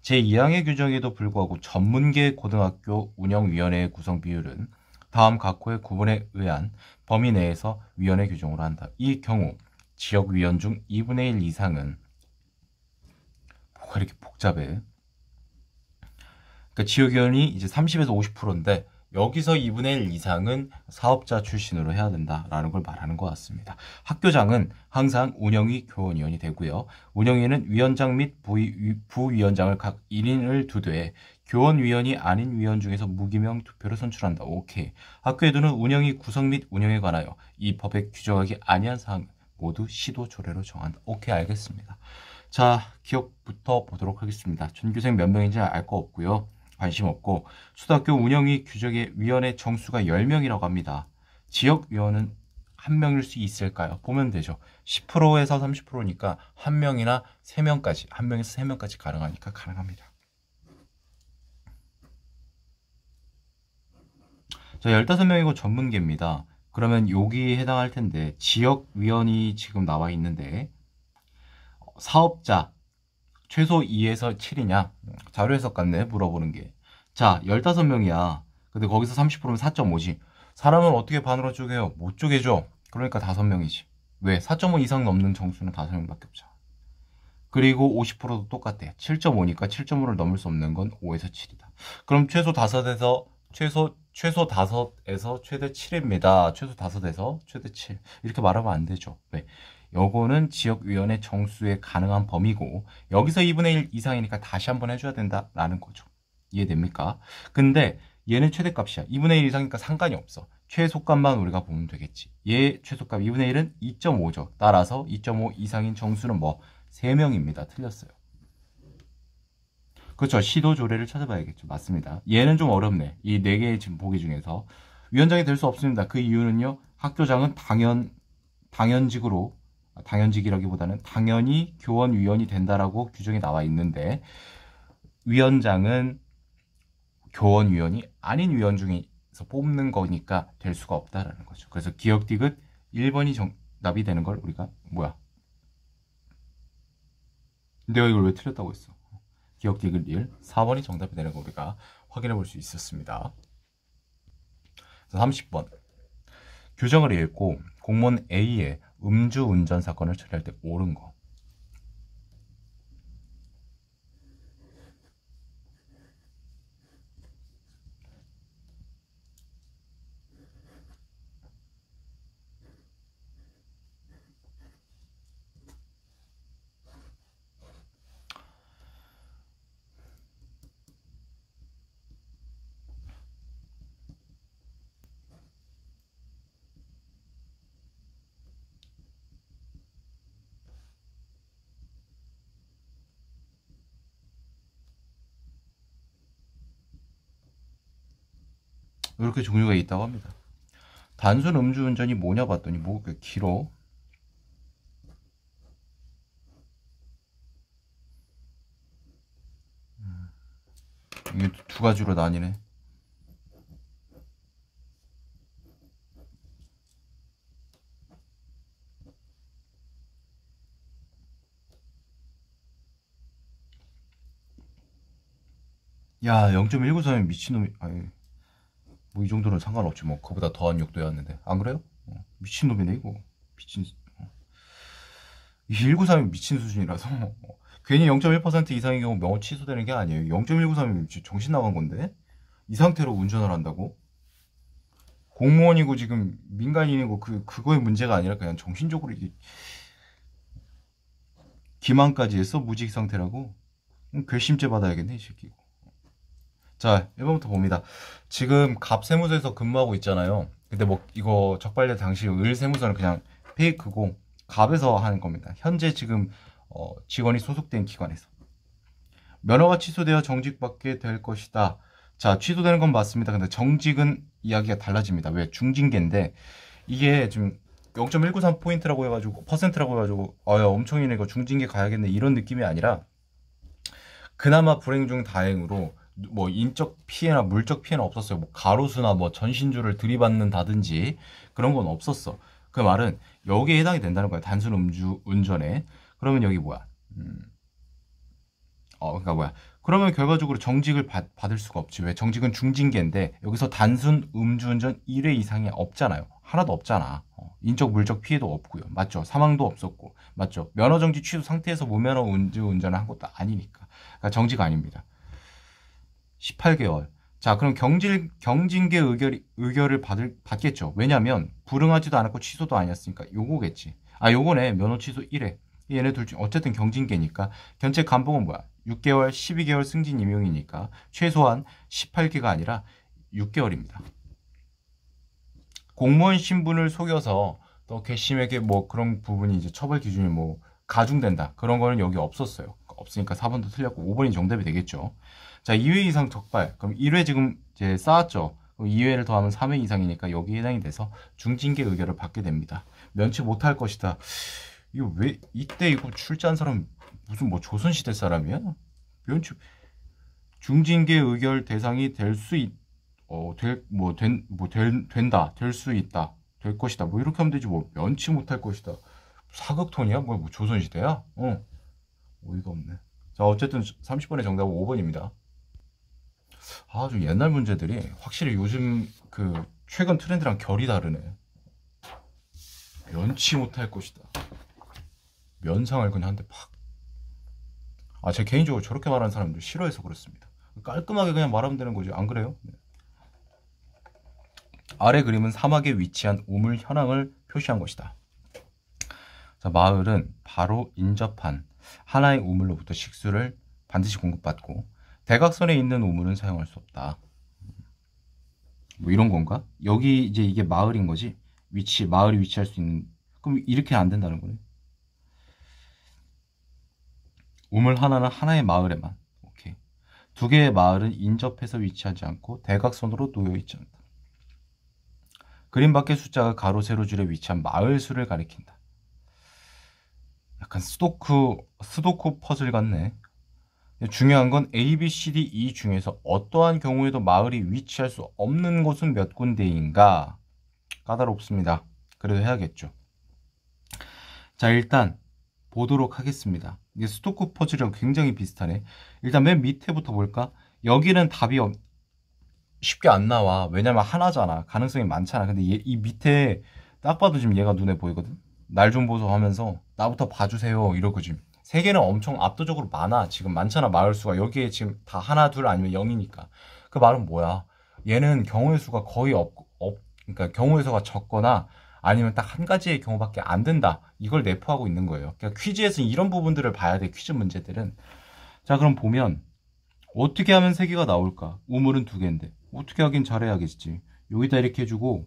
제2항의 규정에도 불구하고 전문계 고등학교 운영위원회의 구성 비율은 다음 각호의 구분에 의한 범위 내에서 위원회 규정으로 한다. 이 경우 지역위원 중 2분의 1 이상은 뭐가 이렇게 복잡해. 그러니까 지역위원이 이제 30에서 50%인데 여기서 2분의 1 이상은 사업자 출신으로 해야 된다라는 걸 말하는 것 같습니다. 학교장은 항상 운영위 교원위원이 되고요. 운영위는 위원장 및 부위, 부위원장을 각 1인을 두되 교원위원이 아닌 위원 중에서 무기명 투표로 선출한다. 오케이. 학교에 두는 운영위 구성 및 운영에 관하여 이 법에 규정하기 아니한 사항 모두 시도 조례로 정한다. 오케이 알겠습니다. 자 기억부터 보도록 하겠습니다. 전교생 몇 명인지 알 거 없고요. 관심 없고 초등학교 운영위 규정의 위원회 정수가 10명이라고 합니다. 지역위원은 한명일수 있을까요? 보면 되죠. 10%에서 30%니까 한명이나세명까지한명에서세명까지 가능하니까 가능합니다. 자, 15명이고 전문계입니다. 그러면 여기에 해당할 텐데 지역위원이 지금 나와 있는데 사업자, 최소 2에서 7이냐? 자료 해석 같네, 물어보는 게. 자, 15명이야. 근데 거기서 30%면 4.5지. 사람은 어떻게 반으로 쪼개요? 못 쪼개죠. 그러니까 5명이지. 왜? 4.5 이상 넘는 정수는 5명밖에 없잖아. 그리고 50%도 똑같대. 7.5니까 7.5를 넘을 수 없는 건 5에서 7이다. 그럼 최소 5에서 최소 최소 5에서 최대 7입니다. 최소 5에서 최대 7. 이렇게 말하면 안 되죠. 왜? 요거는 지역위원회 정수에 가능한 범위고 여기서 2분의 1 이상이니까 다시 한번 해줘야 된다라는 거죠. 이해됩니까? 근데 얘는 최대값이야. 2분의 1 이상이니까 상관이 없어. 최소값만 우리가 보면 되겠지. 얘 최소값 2분의 1은 2.5죠. 따라서 2.5 이상인 정수는 뭐? 3명입니다. 틀렸어요. 그렇죠. 시도 조례를 찾아봐야겠죠. 맞습니다. 얘는 좀 어렵네. 이4 개의 지금 보기 중에서. 위원장이 될 수 없습니다. 그 이유는요. 학교장은 당연, 당연직으로 당연직이라기보다는 당연히 교원위원이 된다라고 규정이 나와 있는데 위원장은 교원위원이 아닌 위원 중에서 뽑는 거니까 될 수가 없다라는 거죠. 그래서 기억디귿 1번이 정답이 되는 걸 우리가 뭐야? 내가 이걸 왜 틀렸다고 했어? 기억디귿 1, 4번이 정답이 되는 걸 우리가 확인해 볼 수 있었습니다. 30번. 규정을 읽고 공무원 A의 음주 운전 사건을 처리할 때 옳은 거. 이렇게 종류가 있다고 합니다. 단순 음주운전이 뭐냐 봤더니 뭐가 길어. 음. 이게 두 가지로 나뉘네. 야, 0.193이 미친놈이, 아유. 뭐이 정도는 상관없지 뭐 그보다 더한 욕도해왔는데안 그래요? 어, 미친놈이네 이거 미친 어. 1932 미친 수준이라서 어. 괜히 0.1% 이상의 경우 명호 취소되는 게 아니에요 0.193이면 정신 나간 건데 이 상태로 운전을 한다고? 공무원이고 지금 민간인이고 그, 그거의 문제가 아니라 그냥 정신적으로 이게 기만까지 했어? 무직 상태라고? 괘씸죄 받아야겠네 이 새끼 자, 1번부터 봅니다. 지금 갑 세무서에서 근무하고 있잖아요. 근데 뭐 이거 적발된 당시 을 세무서는 그냥 페이크고 갑에서 하는 겁니다. 현재 지금 어, 직원이 소속된 기관에서 면허가 취소되어 정직받게 될 것이다. 자, 취소되는 건 맞습니다. 근데 정직은 이야기가 달라집니다. 왜? 중징계인데 이게 지금 0.193 포인트라고 해가지고 퍼센트라고 해가지고 어야 엄청이네 이거 중징계 가야겠네 이런 느낌이 아니라 그나마 불행 중 다행으로 뭐 인적 피해나 물적 피해는 없었어요. 뭐 가로수나 뭐 전신줄을 들이받는다든지 그런 건 없었어. 그 말은 여기에 해당이 된다는 거야. 단순 음주 운전에. 그러면 여기 뭐야? 음. 어, 그러니까 뭐야? 그러면 결과적으로 정직을 받, 받을 수가 없지. 왜? 정직은 중징계인데 여기서 단순 음주운전 1회 이상이 없잖아요. 하나도 없잖아. 어, 인적 물적 피해도 없고요. 맞죠? 사망도 없었고. 맞죠? 면허 정지 취소 상태에서 무면허 뭐 음주운전을 한 것도 아니니까. 그러니까 정직 아닙니다. 18개월. 자, 그럼 경질, 경징계 의결, 의결을 받을, 받겠죠. 왜냐면, 불응하지도 않았고 취소도 아니었으니까 요거겠지. 아, 요거네. 면허 취소 1회. 얘네 둘 중, 어쨌든 경징계니까. 견책 감봉은 뭐야? 6개월, 12개월 승진 임용이니까 최소한 18개가 아니라 6개월입니다. 공무원 신분을 속여서 또 괘씸에게 뭐 그런 부분이 이제 처벌 기준이 뭐 가중된다. 그런 거는 여기 없었어요. 없으니까 4번도 틀렸고 5번이 정답이 되겠죠. 자, 2회 이상 적발. 그럼 1회 지금 이제 쌓았죠. 2회를 더하면 3회 이상이니까 여기 해당이 돼서 중징계 의결을 받게 됩니다. 면치 못할 것이다. 이거 왜 이때 이거 출제한 사람 무슨 뭐 조선시대 사람이야? 면치 중징계 의결 대상이 될 수 있, 어, 될, 뭐, 된, 뭐, 될, 된다, 될 수 있다, 될 것이다. 뭐, 이렇게 하면 되지. 뭐, 면치 못할 것이다. 사극톤이야? 뭐, 뭐 조선시대야? 어. 어이가 없네. 자, 어쨌든 30번의 정답은 5번입니다. 아, 주 옛날 문제들이 확실히 요즘 그 최근 트렌드랑 결이 다르네. 면치 못할 것이다. 면상을 그냥 한 대 팍. 아, 제 개인적으로 저렇게 말하는 사람들 싫어해서 그렇습니다. 깔끔하게 그냥 말하면 되는 거지. 안 그래요? 네. 아래 그림은 사막에 위치한 우물 현황을 표시한 것이다. 자, 마을은 바로 인접한 하나의 우물로부터 식수를 반드시 공급받고 대각선에 있는 우물은 사용할 수 없다. 뭐 이런 건가? 여기 이제 이게 마을인 거지? 위치, 마을이 위치할 수 있는. 그럼 이렇게 안 된다는 거네. 우물 하나는 하나의 마을에만. 오케이. 두 개의 마을은 인접해서 위치하지 않고 대각선으로 놓여 있지 않다. 그림 밖의 숫자가 가로 세로 줄에 위치한 마을 수를 가리킨다. 약간 스도크 스도크 퍼즐 같네. 중요한 건 A, B, C, D, E 중에서 어떠한 경우에도 마을이 위치할 수 없는 곳은 몇 군데인가? 까다롭습니다. 그래도 해야겠죠. 자, 일단 보도록 하겠습니다. 이게 스토크 퍼즐이랑 굉장히 비슷하네. 일단 맨 밑에부터 볼까? 여기는 답이 없... 쉽게 안 나와. 왜냐면 하나잖아. 가능성이 많잖아. 근데 얘, 이 밑에 딱 봐도 지금 얘가 눈에 보이거든. 날 좀 보소 하면서 나부터 봐주세요. 이러고 지금 세계는 엄청 압도적으로 많아. 지금 많잖아, 마을 수가. 여기에 지금 다 하나, 둘 아니면 0이니까그 말은 뭐야? 얘는 경우의 수가 거의 없, 없 그러니까 경우의 수가 적거나 아니면 딱 한 가지의 경우밖에 안 된다. 이걸 내포하고 있는 거예요. 그러니까 퀴즈에서는 이런 부분들을 봐야 돼, 퀴즈 문제들은. 자, 그럼 보면 어떻게 하면 세 개가 나올까? 우물은 두 개인데. 어떻게 하긴 잘해야겠지. 여기다 이렇게 해주고,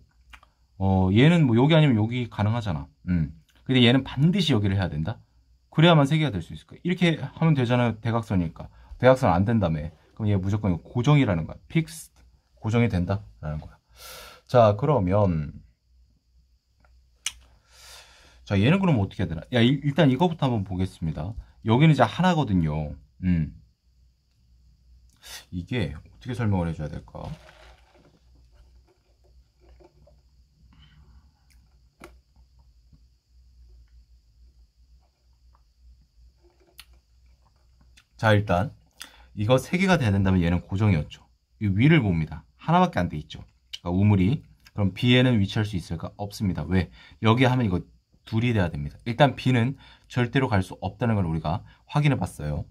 어, 얘는 뭐 여기 아니면 여기 가능하잖아. 음. 근데 얘는 반드시 여기를 해야 된다. 그래야만 세 개가 될 수 있을 거예 이렇게 하면 되잖아요. 대각선이니까. 대각선 안 된다며. 그럼 얘 무조건 고정이라는 거야. 픽스 고정이 된다라는 거야. 자 그러면 자 얘는 그럼 어떻게 해야 되나? 야 일단 이거부터 한번 보겠습니다. 여기는 이제 하나거든요. 음 이게 어떻게 설명을 해줘야 될까? 자 일단 이거 3개가 돼야 된다면 얘는 고정이었죠 이 위를 봅니다 하나밖에 안 돼 있죠 그러니까 우물이 그럼 B에는 위치할 수 있을까? 없습니다 왜? 여기 하면 이거 둘이 돼야 됩니다 일단 B는 절대로 갈 수 없다는 걸 우리가 확인해 봤어요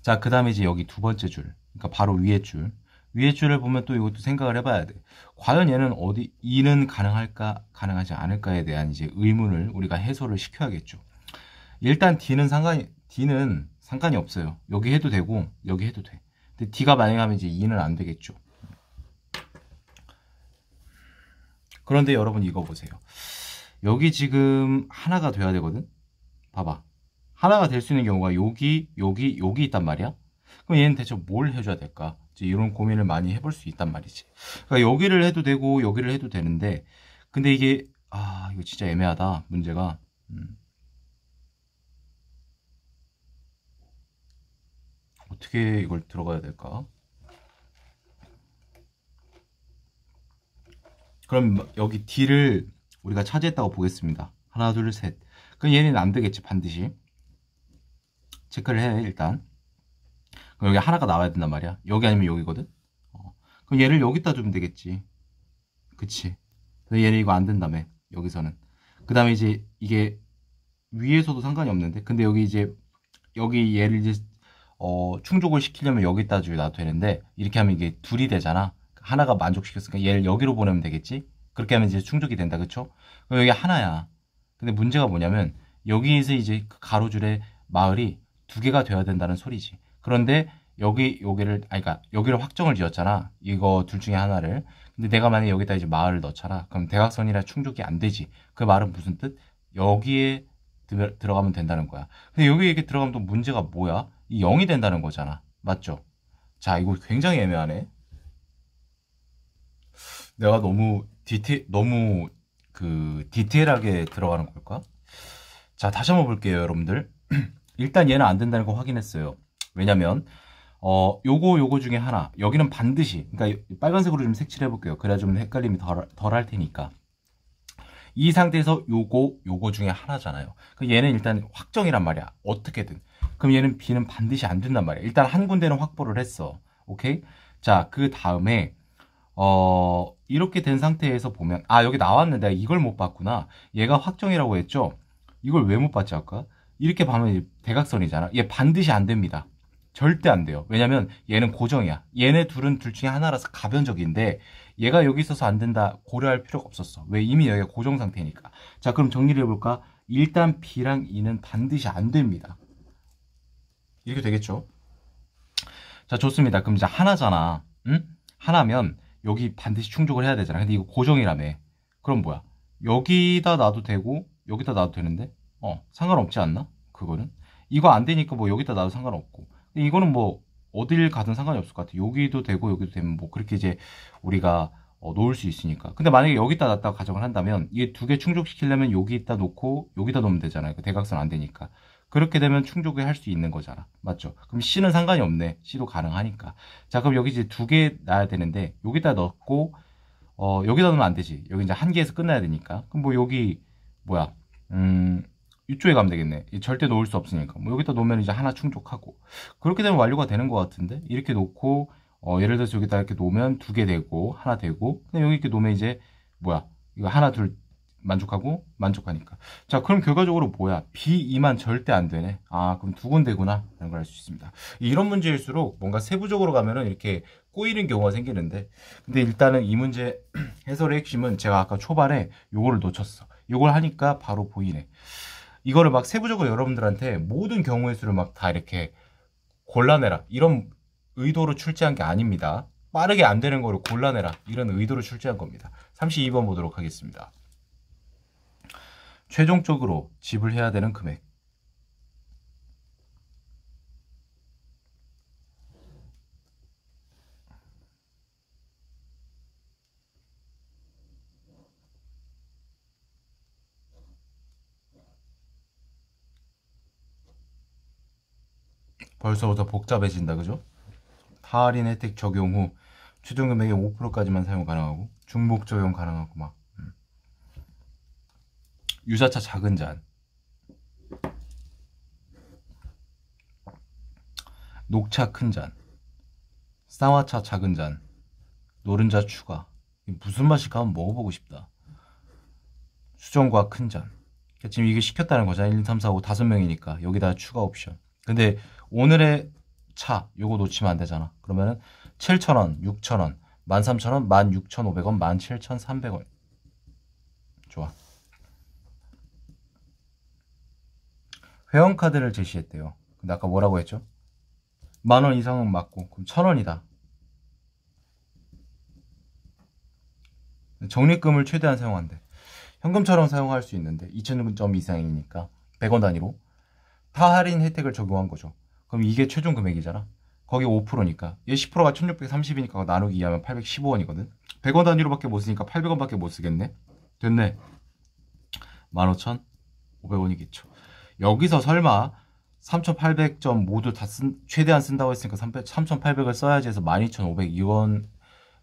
자그 다음에 이제 여기 두 번째 줄 그러니까 바로 위에 줄 위에 줄을 보면 또 이것도 생각을 해봐야 돼. 과연 얘는 어디 2는 가능할까 가능하지 않을까에 대한 이제 의문을 우리가 해소를 시켜야겠죠. 일단 D는 상관이 D는 상관이 없어요. 여기 해도 되고 여기 해도 돼. 근데 D가 만행하면 이제 2는 안 되겠죠. 그런데 여러분 이거 보세요. 여기 지금 하나가 돼야 되거든. 봐봐. 하나가 될 수 있는 경우가 여기, 여기, 여기 있단 말이야. 그럼 얘는 대체 뭘 해줘야 될까? 이제 이런 고민을 많이 해볼 수 있단 말이지. 그러니까 여기를 해도 되고 여기를 해도 되는데 근데 이게 아 이거 진짜 애매하다 문제가. 음. 어떻게 이걸 들어가야 될까? 그럼 여기 D를 우리가 차지했다고 보겠습니다. 하나, 둘, 셋. 그럼 얘는 안 되겠지, 반드시. 체크를 해, 일단. 그럼 여기 하나가 나와야 된단 말이야. 여기 아니면 여기거든? 어. 그럼 얘를 여기다 주면 되겠지. 그치. 근데 얘는 이거 안 된다며, 여기서는. 그 다음에 이제 이게 위에서도 상관이 없는데. 근데 여기 이제, 여기 얘를 이제 어, 충족을 시키려면 여기다 놔도 되는데 이렇게 하면 이게 둘이 되잖아. 하나가 만족시켰으니까 얘를 여기로 보내면 되겠지. 그렇게 하면 이제 충족이 된다. 그쵸? 그럼 여기 하나야. 근데 문제가 뭐냐면 여기에서 이제 그 가로줄의 마을이 두 개가 되어야 된다는 소리지. 그런데 여기 여기를 아 그러니까 여기를 확정을 지었잖아. 이거 둘 중에 하나를. 근데 내가 만약에 여기다 이제 마을을 넣잖아. 그럼 대각선이라 충족이 안 되지. 그 말은 무슨 뜻? 여기에 들어가면 된다는 거야. 근데 여기 이렇게 들어가면 또 문제가 뭐야? 이 0이 된다는 거잖아. 맞죠? 자, 이거 굉장히 애매하네. 내가 너무 디테 너무 그 디테일하게 들어가는 걸까? 자, 다시 한번 볼게요, 여러분들. <clears throat> 일단 얘는 안 된다는 거 확인했어요. 왜냐면 어, 요거 요거 중에 하나. 여기는 반드시 그러니까 빨간색으로 좀 색칠해 볼게요. 그래야 좀 헷갈림이 덜 덜할 테니까. 이 상태에서 요거 요거 중에 하나잖아요. 그 얘는 일단 확정이란 말이야. 어떻게든. 그럼 얘는 B는 반드시 안 된단 말이야. 일단 한 군데는 확보를 했어. 오케이? 자, 그 다음에 어 이렇게 된 상태에서 보면 아 여기 나왔는데 이걸 못 봤구나. 얘가 확정이라고 했죠. 이걸 왜 못 봤지 아까? 이렇게 보면 대각선이잖아. 얘 반드시 안 됩니다. 절대 안 돼요. 왜냐면 얘는 고정이야. 얘네 둘은 둘 중에 하나라서 가변적인데 얘가 여기 있어서 안 된다 고려할 필요가 없었어. 왜 이미 여기가 고정 상태니까. 자 그럼 정리를 해볼까? 일단 B랑 E는 반드시 안 됩니다. 이렇게 되겠죠. 자, 좋습니다. 그럼 이제 하나잖아. 응? 하나면 여기 반드시 충족을 해야 되잖아. 근데 이거 고정이라며. 그럼 뭐야? 여기다 놔도 되고 여기다 놔도 되는데 어 상관없지 않나? 그거는 이거 안 되니까 뭐 여기다 놔도 상관없고 이거는 뭐 어딜 가든 상관이 없을 것 같아. 여기도 되고 여기도 되면 뭐 그렇게 이제 우리가 어, 놓을 수 있으니까. 근데 만약에 여기다 놨다고 가정을 한다면 이게 두 개 충족시키려면 여기다 놓고 여기다 놓으면 되잖아요. 그 대각선 안 되니까. 그렇게 되면 충족이 할수 있는 거잖아. 맞죠? 그럼 C는 상관이 없네. C도 가능하니까. 자, 그럼 여기 이제 두 개놔야 되는데, 여기다 넣고, 어, 여기다 넣으면 안 되지. 여기 이제 한 개에서 끝나야 되니까. 그럼 뭐 여기, 뭐야, 음, 이쪽에 가면 되겠네. 절대 놓을 수 없으니까. 뭐 여기다 놓으면 이제 하나 충족하고. 그렇게 되면 완료가 되는 것 같은데? 이렇게 놓고, 어, 예를 들어서 여기다 이렇게 놓으면 두 개 되고, 하나 되고, 근데 여기 이렇게 놓으면 이제, 뭐야, 이거 하나, 둘, 만족하고 만족하니까 자 그럼 결과적으로 뭐야 B2만 절대 안 되네 아 그럼 두 군데구나 라는 걸 알 수 있습니다 이런 문제일수록 뭔가 세부적으로 가면은 이렇게 꼬이는 경우가 생기는데 근데 일단은 이 문제 <clears throat> 해설의 핵심은 제가 아까 초반에 요거를 놓쳤어 요걸 하니까 바로 보이네 이거를 막 세부적으로 여러분들한테 모든 경우의 수를 막 다 이렇게 골라내라 이런 의도로 출제한 게 아닙니다 빠르게 안 되는 거를 골라내라 이런 의도로 출제한 겁니다 32번 보도록 하겠습니다 최종적으로 지불해야 되는 금액. 벌써부터 복잡해진다 그죠? 다 할인 혜택 적용 후 최종 금액의 5%까지만 사용 가능하고 중복 적용 가능하고 막 유자차 작은 잔 녹차 큰 잔, 쌍화차 작은 잔, 노른자 추가 무슨 맛일까 한번 먹어보고 싶다 수정과 큰잔 그러니까 지금 이게 시켰다는 거잖아 1, 2, 3, 4, 5 다섯 명이니까 여기다 추가 옵션 근데 오늘의 차 요거 놓치면 안 되잖아 그러면은 7,000원, 6,000원, 13,000원, 16,500원, 17,300원 좋아 회원 카드를 제시했대요. 근데 아까 뭐라고 했죠? 만원 이상은 맞고 그럼 천 원이다. 적립금을 최대한 사용한대. 현금처럼 사용할 수 있는데 2,000점 이상이니까 100원 단위로 타 할인 혜택을 적용한 거죠. 그럼 이게 최종 금액이잖아. 거기 5%니까 얘 10%가 1630이니까 나누기 2하면 815원이거든 100원 단위로밖에 못 쓰니까 800원밖에 못 쓰겠네 됐네 15,500원이겠죠 여기서 설마 3,800점 모두 다 쓴, 최대한 쓴다고 했으니까 3,800을 써야지 해서 12,502원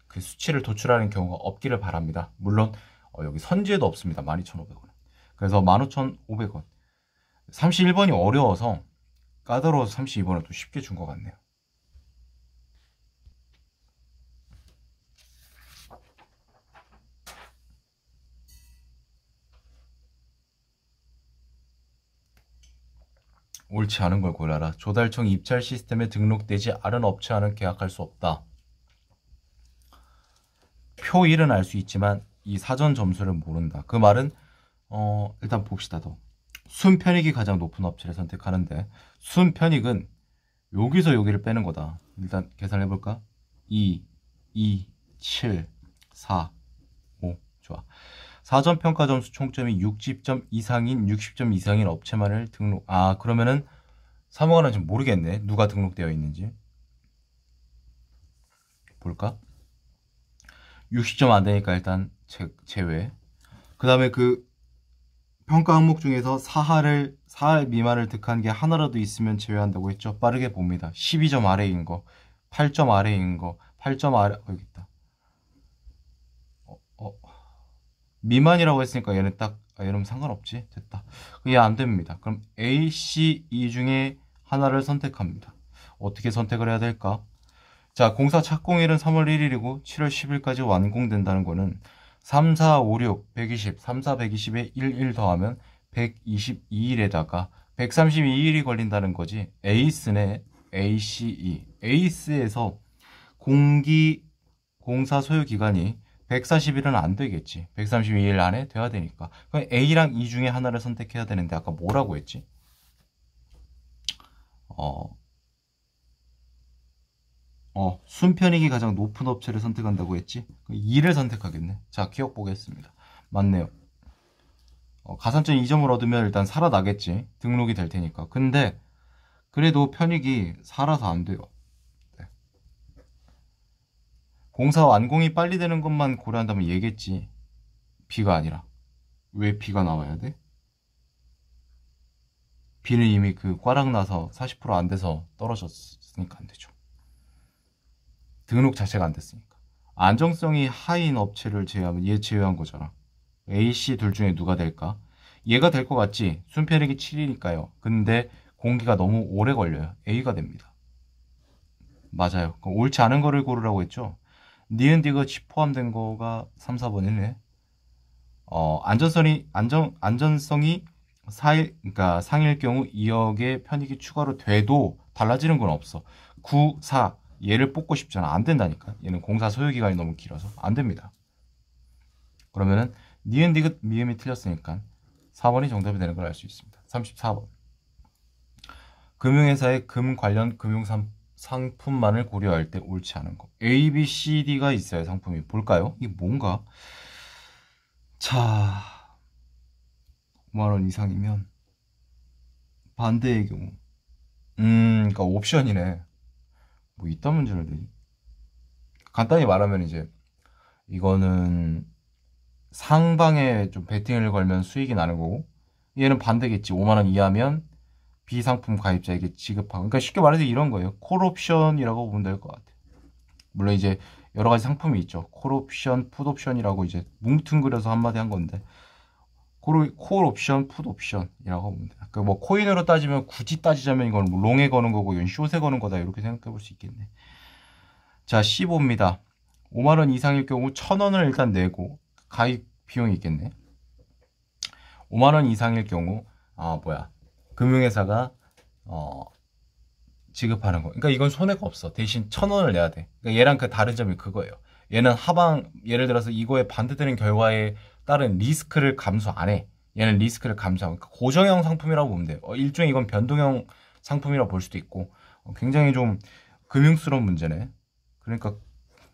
그 수치를 도출하는 경우가 없기를 바랍니다. 물론 어, 여기 선지에도 없습니다. 12,500원. 그래서 15,500원. 31번이 어려워서 까다로워서 32번을 또 쉽게 준 것 같네요. 옳지 않은 걸 골라라. 조달청 입찰 시스템에 등록되지 않은 업체와는 계약할 수 없다. 표일은 알 수 있지만 이 사전 점수를 모른다. 그 말은 어, 일단 봅시다. 더. 순편익이 가장 높은 업체를 선택하는데 순편익은 여기서 여기를 빼는 거다. 일단 계산해 볼까? 2, 2, 7, 4, 5. 좋아. 사전 평가 점수 총점이 60점 이상인 60점 이상인 업체만을 등록. 아 그러면은 사무관은 지금 모르겠네. 누가 등록되어 있는지. 볼까? 60점 안 되니까 일단 제, 제외. 그 다음에 그 평가 항목 중에서 사하를 4할 미만을 득한 게 하나라도 있으면 제외한다고 했죠. 빠르게 봅니다. 12점 아래인 거, 8점 아래인 거, 8점 아래 어, 여기 있다. 어, 어. 미만이라고 했으니까 얘는 딱 아, 러는 상관없지 됐다 그게 안됩니다 그럼 A, C, E 중에 하나를 선택합니다 어떻게 선택을 해야 될까 자 공사 착공일은 3월 1일이고 7월 10일까지 완공된다는 거는 3, 4, 5, 6, 120, 3, 4, 120에 1, 1 더하면 122일에다가 132일이 걸린다는 거지 에이스네 ACE 에이스에서 공기 공사 소요 기간이 140일은 안 되겠지. 132일 안에 돼야 되니까. 그럼 A랑 E 중에 하나를 선택해야 되는데 아까 뭐라고 했지? 어, 어, 순편익이 가장 높은 업체를 선택한다고 했지? 2를 선택하겠네. 자, 기억 보겠습니다. 맞네요. 어, 가산점 2점을 얻으면 일단 살아나겠지. 등록이 될 테니까. 근데 그래도 편익이 살아서 안 돼요. 공사 완공이 빨리 되는 것만 고려한다면 얘겠지. 비가 아니라. 왜 비가 나와야 돼? 비는 이미 그 꽈락 나서 40%안 돼서 떨어졌으니까 안 되죠. 등록 자체가 안 됐으니까. 안정성이 하인 업체를 제외하면 얘 제외한 거잖아. a C 둘 중에 누가 될까? 얘가 될 것 같지? 순편액이 7이니까요. 근데 공기가 너무 오래 걸려요. A가 됩니다. 맞아요. 옳지 않은 거를 고르라고 했죠? 니은디귿이 포함된 거가 3, 4번이네. 어, 안전성이, 안정 안전성이 4일, 그러니까 상일 경우 2억의 편익이 추가로 돼도 달라지는 건 없어. 9, 4, 얘를 뽑고 싶잖아. 안 된다니까. 얘는 공사 소유기간이 너무 길어서. 안 됩니다. 그러면은, 니은, 디귿, 미음이 틀렸으니까 4번이 정답이 되는 걸 알 수 있습니다. 34번. 금융회사의 금 관련 금융상 상품만을 고려할 때 옳지 않은 거. A, B, C, D가 있어야 상품이 볼까요? 이게 뭔가? 자, 5만원 이상이면 반대의 경우. 음, 그러니까 옵션이네. 뭐 이딴 문제를 내지? 간단히 말하면 이제 이거는 상방에 좀 베팅을 걸면 수익이 나는 거고 얘는 반대겠지. 5만 원 이하면 비상품 가입자에게 지급하고 그러니까 쉽게 말해서 이런 거예요. 콜옵션이라고 보면 될 것 같아요. 물론 이제 여러 가지 상품이 있죠. 콜옵션, 풋옵션이라고 이제 뭉뚱그려서 한마디 한 건데 콜옵션, 풋옵션이라고 보면 돼요. 그러니까 뭐 코인으로 따지면 굳이 따지자면 이건 뭐 롱에 거는 거고 이건 숏에 거는 거다 이렇게 생각해 볼 수 있겠네. 자, 15입니다. 5만 원 이상일 경우 1,000원을 일단 내고 가입 비용이 있겠네. 5만 원 이상일 경우 아 뭐야 금융회사가 어, 지급하는 거. 그러니까 이건 손해가 없어. 대신 천 원을 내야 돼. 그러니까 얘랑 그 다른 점이 그거예요. 얘는 하방 예를 들어서 이거에 반대되는 결과에 따른 리스크를 감수 안 해. 얘는 리스크를 감수하고 그러니까 고정형 상품이라고 보면 돼요. 어, 일종의 이건 변동형 상품이라고 볼 수도 있고 어, 굉장히 좀 금융스러운 문제네. 그러니까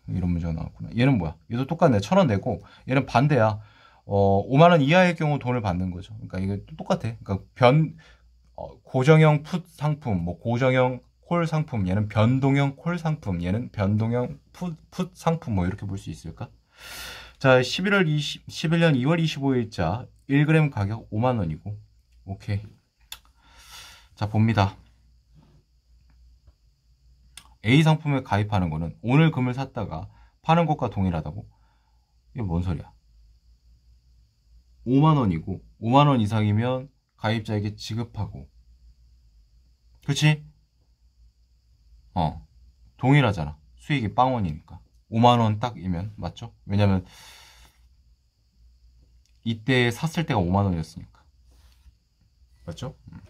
이런 문제가 나왔구나. 얘는 뭐야? 얘도 똑같네. 천 원 내고 얘는 반대야. 어, 5만 원 이하의 경우 돈을 받는 거죠. 그러니까 이게 똑같아. 그러니까 변 어, 고정형 풋 상품, 뭐 고정형 콜 상품, 얘는 변동형 콜 상품, 얘는 변동형 풋, 풋 상품 뭐 이렇게 볼 수 있을까? 자, 11월 20, 11년 2월 25일자 1g 가격 5만원이고 오케이 자 봅니다 A 상품에 가입하는 거는 오늘 금을 샀다가 파는 것과 동일하다고? 이게 뭔 소리야 5만원이고 5만원 이상이면 가입자에게 지급하고 그치? 어 동일하잖아 수익이 빵원이니까 5만원 딱이면 맞죠? 왜냐면 이때 샀을 때가 5만원이었으니까 맞죠? 음.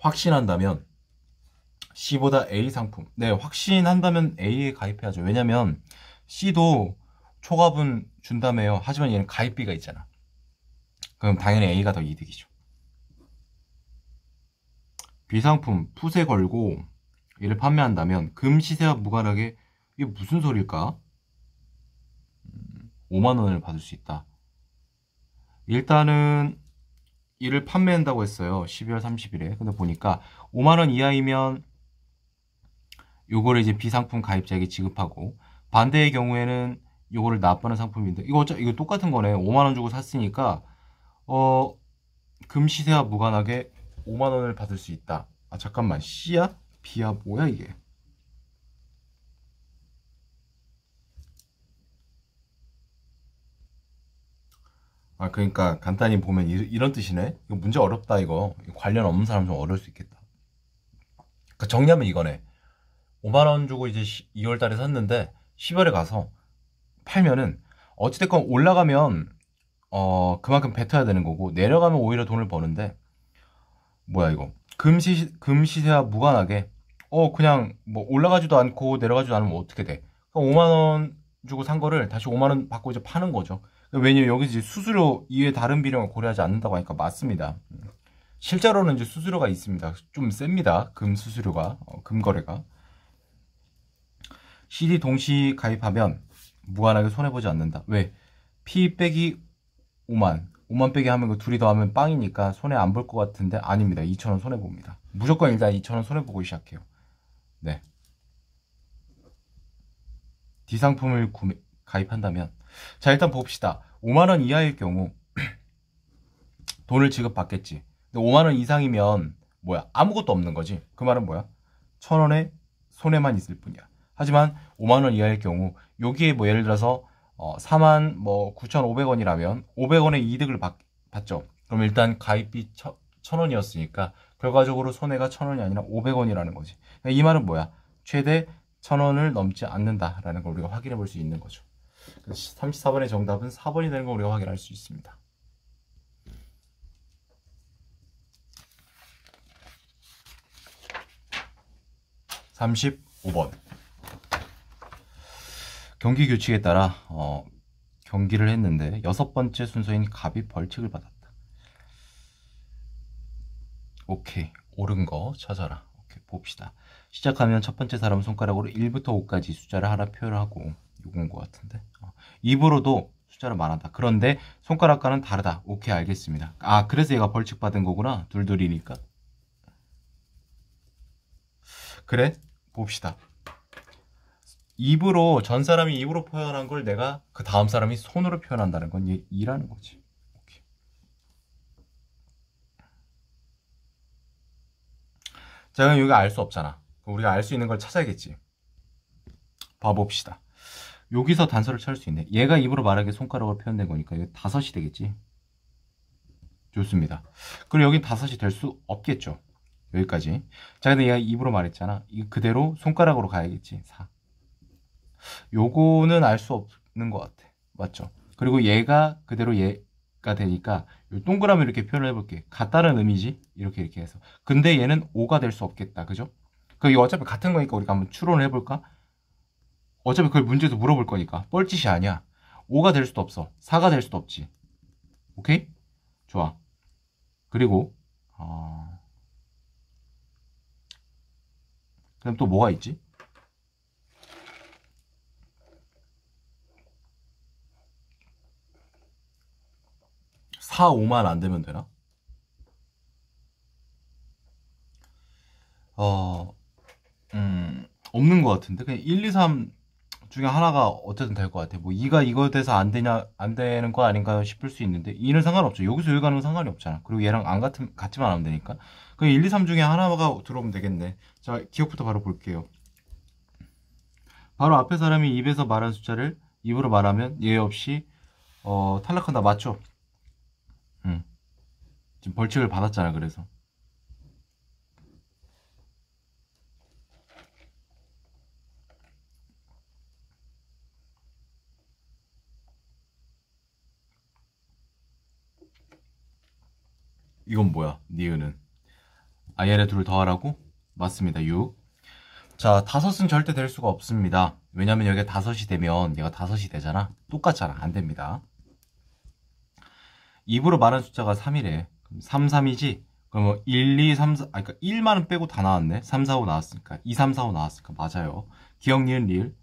확신한다면 C보다 A 상품 네 확신한다면 A에 가입해야죠 왜냐면 C도 초과분 준다며요. 하지만 얘는 가입비가 있잖아. 그럼 당연히 A가 더 이득이죠. 비상품 푸세 걸고 이를 판매한다면 금시세와 무관하게 이게 무슨 소리일까? 5만 음, 원을 받을 수 있다. 일단은 이를 판매한다고 했어요. 12월 30일에. 근데 보니까 5만 원 이하이면 요거를 이제 비상품 가입자에게 지급하고 반대의 경우에는 이거를나빠는 상품인데 이거 어차 이거 똑같은 거네 5만 원 주고 샀으니까 어 금시세와 무관하게 5만 원을 받을 수 있다 아 잠깐만 C야? B야 뭐야 이게 아 그러니까 간단히 보면 이, 런 뜻이네 이거 문제 어렵다 이거 관련 없는 사람 좀 어려울 수 있겠다 그 정리하면 이거네 5만원 주고 이제 2월달에 샀는데 10월에 가서 팔면은 어찌됐건 올라가면 어 그만큼 뱉어야 되는 거고 내려가면 오히려 돈을 버는데 뭐야 이거 금시 금시세와 무관하게 어 그냥 뭐 올라가지도 않고 내려가지도 않으면 어떻게 돼? 5만 원 주고 산 거를 다시 5만 원 받고 이제 파는 거죠. 왜냐면 여기 이제 수수료 이외 다른 비용을 고려하지 않는다고 하니까 맞습니다. 실제로는 이제 수수료가 있습니다. 좀 셉니다. 금 수수료가 어, 금 거래가 CD 동시 가입하면 무한하게 손해보지 않는다. 왜? P 빼기 5만. 5만 빼기 하면 그 둘이 더하면 빵이니까 손해 안 볼 것 같은데 아닙니다. 2천원 손해봅니다. 무조건 일단 2천원 손해보고 시작해요. 네. D 상품을 구매, 가입한다면 자 일단 봅시다. 5만원 이하일 경우 <clears throat> 돈을 지급받겠지. 근데 5만원 이상이면 뭐야 아무것도 없는 거지. 그 말은 뭐야? 천원에 손해만 있을 뿐이야. 하지만 5만 원 이하일 경우 여기에 뭐 예를 들어서 어, 4만 뭐 9,500원이라면 500원의 이득을 받, 받죠. 그럼 일단 가입비 1,000원이었으니까 결과적으로 손해가 1,000원이 아니라 500원이라는 거지. 그러니까 이 말은 뭐야? 최대 1,000원을 넘지 않는다라는 걸 우리가 확인해 볼 수 있는 거죠. 34번의 정답은 4번이 되는 걸 우리가 확인할 수 있습니다. 3 5번 경기 규칙에 따라 어, 경기를 했는데 여섯 번째 순서인 갑이 벌칙을 받았다. 오케이. 옳은 거 찾아라. 오케이. 봅시다. 시작하면 첫 번째 사람 손가락으로 1부터 5까지 숫자를 하나 표현하고 요건 것 같은데 어. 입으로도 숫자를 말한다. 그런데 손가락과는 다르다. 오케이 알겠습니다. 아 그래서 얘가 벌칙 받은 거구나. 둘둘이니까. 그래 봅시다. 입으로 전 사람이 입으로 표현한 걸 내가 그 다음 사람이 손으로 표현한다는 건 얘, 이라는 거지. 오케이. 자 그럼 여기 알 수 없잖아. 우리가 알 수 있는 걸 찾아야겠지. 봐봅시다. 여기서 단서를 찾을 수 있네. 얘가 입으로 말하게 손가락으로 표현된 거니까 이거 다섯이 되겠지. 좋습니다. 그리고 여긴 다섯이 될 수 없겠죠. 여기까지. 자, 근데 얘가 입으로 말했잖아. 이 그대로 손가락으로 가야겠지. 4. 요거는 알 수 없는 것 같아. 맞죠? 그리고 얘가 그대로 얘가 되니까 요 동그라미 이렇게 표현해 을 볼게. 같다는 의미지? 이렇게 이렇게 해서. 근데 얘는 5가 될 수 없겠다. 그죠? 그 어차피 같은 거니까 우리가 한번 추론을 해볼까? 어차피 그걸 문제에서 물어볼 거니까. 뻘짓이 아니야. 5가 될 수도 없어. 4가 될 수도 없지. 오케이? 좋아. 그리고 어... 그럼 또 뭐가 있지? 4, 5만 안 되면 되나? 어, 음, 없는 것 같은데. 그냥 1, 2, 3 중에 하나가 어쨌든 될 것 같아요. 뭐 2가 이거 돼서 안 되냐, 안 되는 거 아닌가 싶을 수 있는데 2는 상관없죠. 여기서 여기 가는 상관이 없잖아. 그리고 얘랑 안 같은, 같지만 하면 되니까. 그 1, 2, 3 중에 하나가 들어오면 되겠네. 자, 기억부터 바로 볼게요. 바로 앞에 사람이 입에서 말한 숫자를 입으로 말하면 예외 없이 어, 탈락한다. 맞죠? 지금 벌칙을 받았잖아 그래서 이건 뭐야 니은은 아이엘의 둘을 더하라고? 맞습니다 6자 다섯은 절대 될 수가 없습니다 왜냐면 여기가 다섯이 되면 얘가 다섯이 되잖아 똑같잖아 안됩니다 입으로 말한 숫자가 3이래 그럼 3, 3이지? 그러 1, 2, 3, 4, 아, 그러니까 1만은 빼고 다 나왔네. 3, 4, 5 나왔으니까. 2, 3, 4, 5 나왔으니까. 맞아요. 기억, 니은, 리을.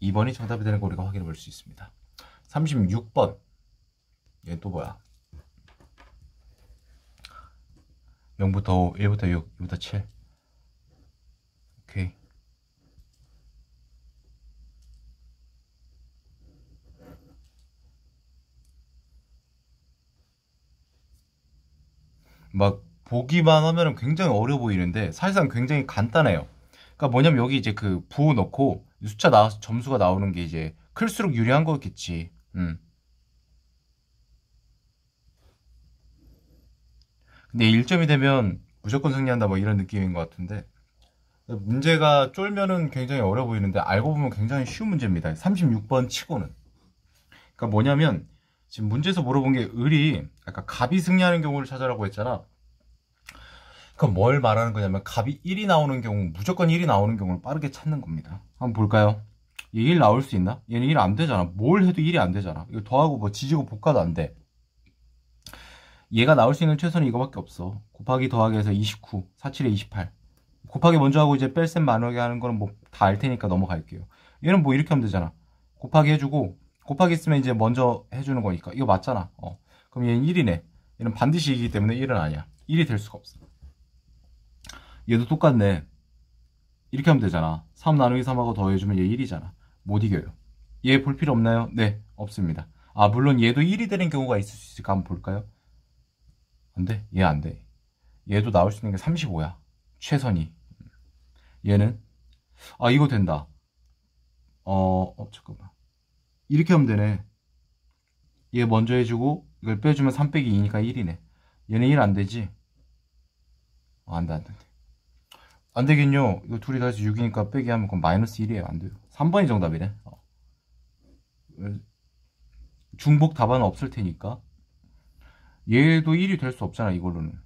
2번이 정답이 되는 거 우리가 확인해 볼 수 있습니다. 36번. 얘 또 뭐야? 0부터 5, 1부터 6, 2부터 7. 오케이. 막 보기만 하면 굉장히 어려 보이는데 사실상 굉장히 간단해요. 그러니까 뭐냐면 여기 이제 그 부호 넣고 숫자 나와서 점수가 나오는 게 이제 클수록 유리한 거겠지. 음. 근데 1점이 되면 무조건 승리한다 뭐 이런 느낌인 것 같은데 문제가 쫄면은 굉장히 어려 보이는데 알고 보면 굉장히 쉬운 문제입니다. 36번 치고는. 그러니까 뭐냐면 지금 문제에서 물어본 게 을이 약간 갑이 승리하는 경우를 찾으라고 했잖아. 그럼 뭘 말하는 거냐면 갑이 1이 나오는 경우 무조건 1이 나오는 경우를 빠르게 찾는 겁니다. 한번 볼까요? 얘 1 나올 수 있나? 얘는 1 안 되잖아. 뭘 해도 1이 안 되잖아. 이거 더하고 뭐 지지고 복아도안 돼. 얘가 나올 수 있는 최선은 이거밖에 없어. 곱하기 더하기 해서 29, 47에 28. 곱하기 먼저 하고 이제 뺄셈 만하게 하는 거는 뭐 다 알 테니까 넘어갈게요. 얘는 뭐 이렇게 하면 되잖아. 곱하기 해주고 곱하기 있으면 이제 먼저 해주는 거니까 이거 맞잖아 어. 그럼 얘는 1이네 얘는 반드시 이기 때문에 1은 아니야 1이 될 수가 없어 얘도 똑같네 이렇게 하면 되잖아 3 나누기 3하고 더해주면 얘 1이잖아 못 이겨요 얘 볼 필요 없나요? 네 없습니다 아 물론 얘도 1이 되는 경우가 있을 수 있을까 한번 볼까요? 안돼 얘 안돼 얘도 나올 수 있는 게 35야 최선이 음. 얘는 아 이거 된다 어, 어 잠깐만 이렇게 하면 되네 얘 먼저 해주고 이걸 빼주면 3 빼기 2니까 1이네 얘는 1 안되지 어, 안돼 안돼 안되긴요 이거 둘이 다 해서 6이니까 빼기 하면 그럼 마이너스 1이에요 안돼요 3번이 정답이네 어. 중복 답안은 없을 테니까 얘도 1이 될 수 없잖아 이걸로는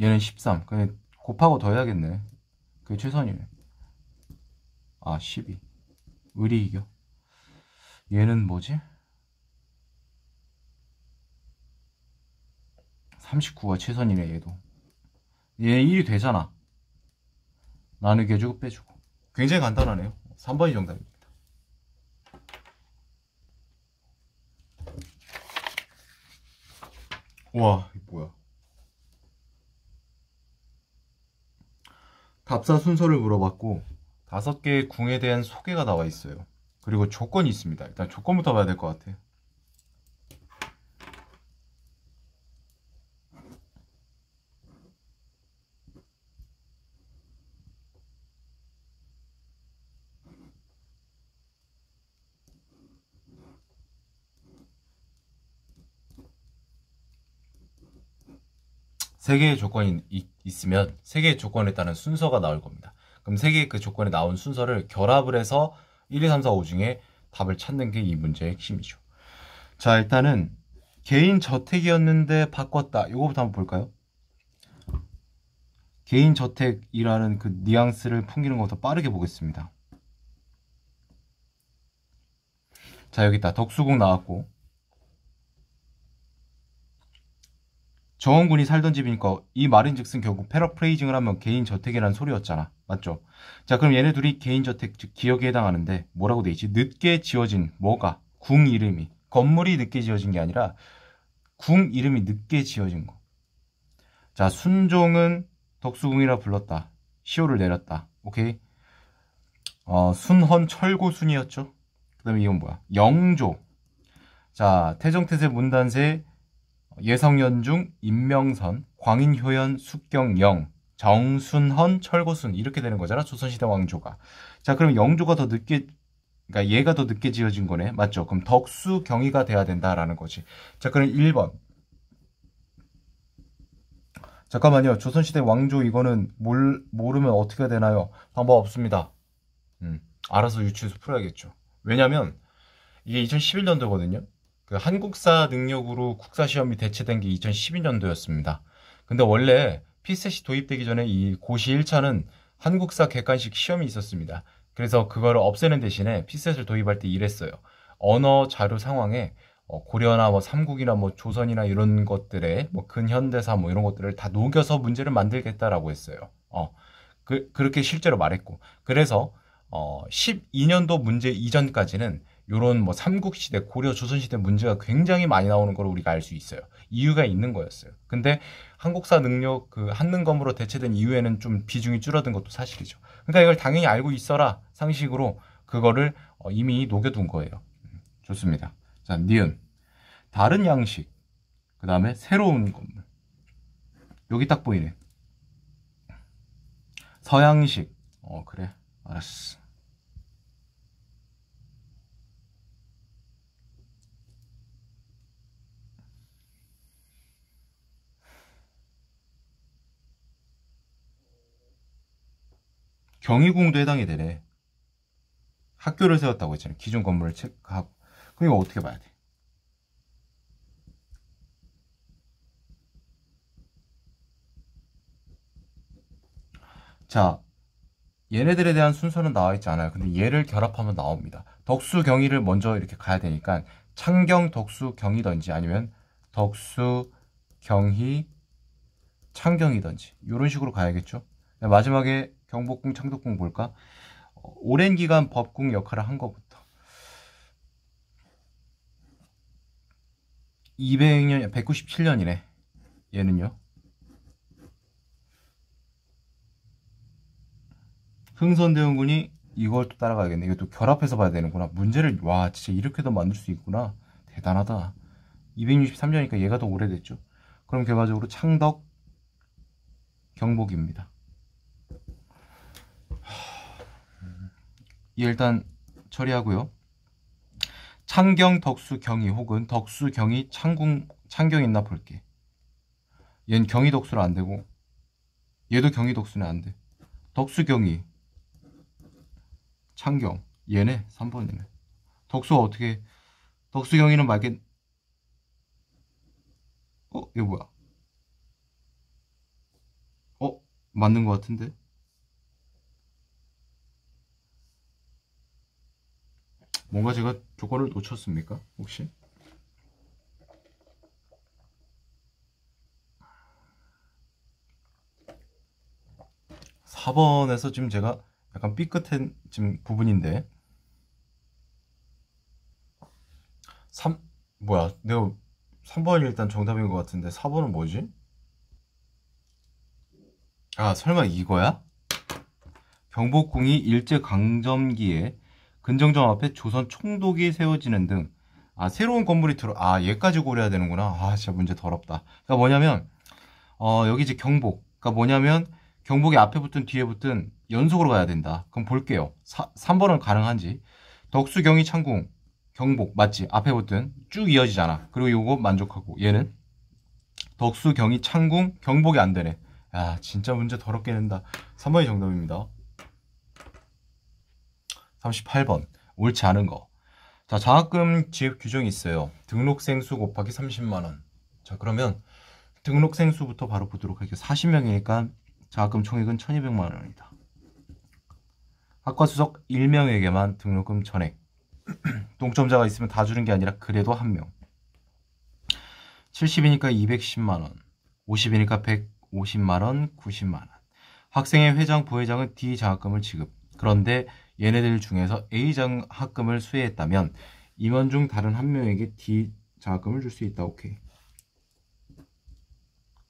얘는 13 그냥 곱하고 더해야겠네 그게 최선이네 아12 의리 이겨 얘는 뭐지? 39가 최선이네 얘도 얘 1이 되잖아 나누게 해주고 빼주고 굉장히 간단하네요 3번이 정답입니다 우와 이 뭐야 답사 순서를 물어봤고 다섯 개의 궁에 대한 소개가 나와 있어요. 그리고 조건이 있습니다. 일단 조건부터 봐야 될 것 같아요. 세 개의 조건이 있, 으면세 개의 조건에 따른 순서가 나올 겁니다. 그럼 세 개의 그 조건에 나온 순서를 결합을 해서 1, 2, 3, 4, 5 중에 답을 찾는 게 이 문제의 핵심이죠. 자, 일단은 개인 저택이었는데 바꿨다. 이거부터 한번 볼까요? 개인 저택이라는 그 뉘앙스를 풍기는 것부터 빠르게 보겠습니다. 자, 여기 있다. 덕수궁 나왔고. 정원군이 살던 집이니까 이 말인즉슨 결국 패러프레이징을 하면 개인 저택이라는 소리였잖아. 맞죠? 자, 그럼 얘네 둘이 개인저택, 즉 기역에 해당하는데 뭐라고 돼 있지? 늦게 지어진 뭐가? 궁 이름이. 건물이 늦게 지어진 게 아니라 궁 이름이 늦게 지어진 거. 자, 순종은 덕수궁이라 불렀다. 시호를 내렸다. 오케이? 어, 순헌 철고순이었죠? 그 다음에 이건 뭐야? 영조. 자, 태정태세 문단세 예성연중 임명선 광인효연 숙경영 정순헌, 철거순 이렇게 되는 거잖아. 조선시대 왕조가. 자, 그럼 영조가 더 늦게 그러니까 얘가 더 늦게 지어진 거네. 맞죠? 그럼 덕수 경희가 돼야 된다라는 거지. 자, 그럼 1번. 잠깐만요. 조선시대 왕조 이거는 몰, 모르면 어떻게 되나요? 방법 없습니다. 음, 알아서 유추해서 풀어야겠죠. 왜냐면 이게 2011년도거든요. 그 한국사 능력으로 국사시험이 대체된 게 2012년도였습니다. 근데 원래 피셋이 도입되기 전에 이 고시 1차는 한국사 객관식 시험이 있었습니다. 그래서 그걸 없애는 대신에 피셋을 도입할 때 이랬어요. 언어 자료 상황에 어, 고려나 뭐 삼국이나 뭐 조선이나 이런 것들의 뭐 근현대사 뭐 이런 것들을 다 녹여서 문제를 만들겠다라고 했어요. 어, 그, 그렇게 실제로 말했고. 그래서 어, 12년도 문제 이전까지는 요런 뭐 삼국시대, 고려, 조선시대 문제가 굉장히 많이 나오는 걸 우리가 알 수 있어요. 이유가 있는 거였어요. 근데 한국사 능력 그 한능검으로 대체된 이후에는 좀 비중이 줄어든 것도 사실이죠. 그러니까 이걸 당연히 알고 있어라 상식으로 그거를 어, 이미 녹여둔 거예요. 음, 좋습니다. 자, 니은. 다른 양식. 그 다음에 새로운 건물. 여기 딱 보이네. 서양식. 어, 그래. 알았어. 경희궁도 해당이 되네. 학교를 세웠다고 했잖아요. 기존 건물을 체크하고. 그럼 이거 어떻게 봐야 돼? 자, 얘네들에 대한 순서는 나와 있지 않아요. 근데 얘를 결합하면 나옵니다. 덕수 경희를 먼저 이렇게 가야 되니까 창경 덕수 경희던지 아니면 덕수 경희 창경이던지 이런 식으로 가야겠죠. 마지막에 경복궁, 창덕궁 볼까? 어, 오랜 기간 법궁 역할을 한 것부터 200년, 197년이네. 얘는요. 흥선대원군이 이걸 또 따라가야겠네. 이것도 결합해서 봐야 되는구나. 문제를 와 진짜 이렇게도 만들 수 있구나. 대단하다. 263년이니까 얘가 더 오래됐죠. 그럼 결과적으로 창덕 경복입니다. 예, 일단 처리하고요. 창경 덕수 경이 혹은 덕수 경이 창궁 창경 있나 볼게. 얘는 경이 덕수는 안 되고 얘도 경이 덕수는 안 돼. 덕수 경이 창경 얘네 3번이네. 덕수 어떻게 덕수 경이는 말겠 어? 이거 뭐야? 어? 맞는 것 같은데? 뭔가 제가 조건을 놓쳤습니까? 혹시? 4번에서 지금 제가 약간 삐끗한 지금 부분인데 3 뭐야 내가 3번이 일단 정답인 것 같은데 4번은 뭐지? 아 설마 이거야? 경복궁이 일제강점기에 근정점 앞에 조선 총독이 세워지는 등 아, 새로운 건물이 들어 아 얘까지 고려해야 되는구나 아 진짜 문제 더럽다 그니까 뭐냐면 어 여기 이제 경복 그니까 뭐냐면 경복이 앞에 붙든 뒤에 붙든 연속으로 가야 된다 그럼 볼게요 사, 3번은 가능한지 덕수경이 창궁 경복 맞지 앞에 붙든 쭉 이어지잖아 그리고 요거 만족하고 얘는 덕수경이 창궁 경복이 안 되네 야 진짜 문제 더럽게 낸다 3번이 정답입니다 38번 옳지 않은 거. 자, 장학금 지급 규정이 있어요. 등록생 수 곱하기 30만 원. 자, 그러면 등록생 수부터 바로 보도록 할게요. 40명이니까 장학금 총액은 1200만 원이다. 학과 수석 1명에게만 등록금 전액. <clears throat> 동점자가 있으면 다 주는 게 아니라 그래도 한 명. 70이니까 210만 원. 50이니까 150만 원, 90만 원. 학생회 회장, 부회장은 D 장학금을 지급. 그런데 얘네들 중에서 A 장학금을 수혜했다면 임원 중 다른 한 명에게 D 장학금을 줄 수 있다. 오케이.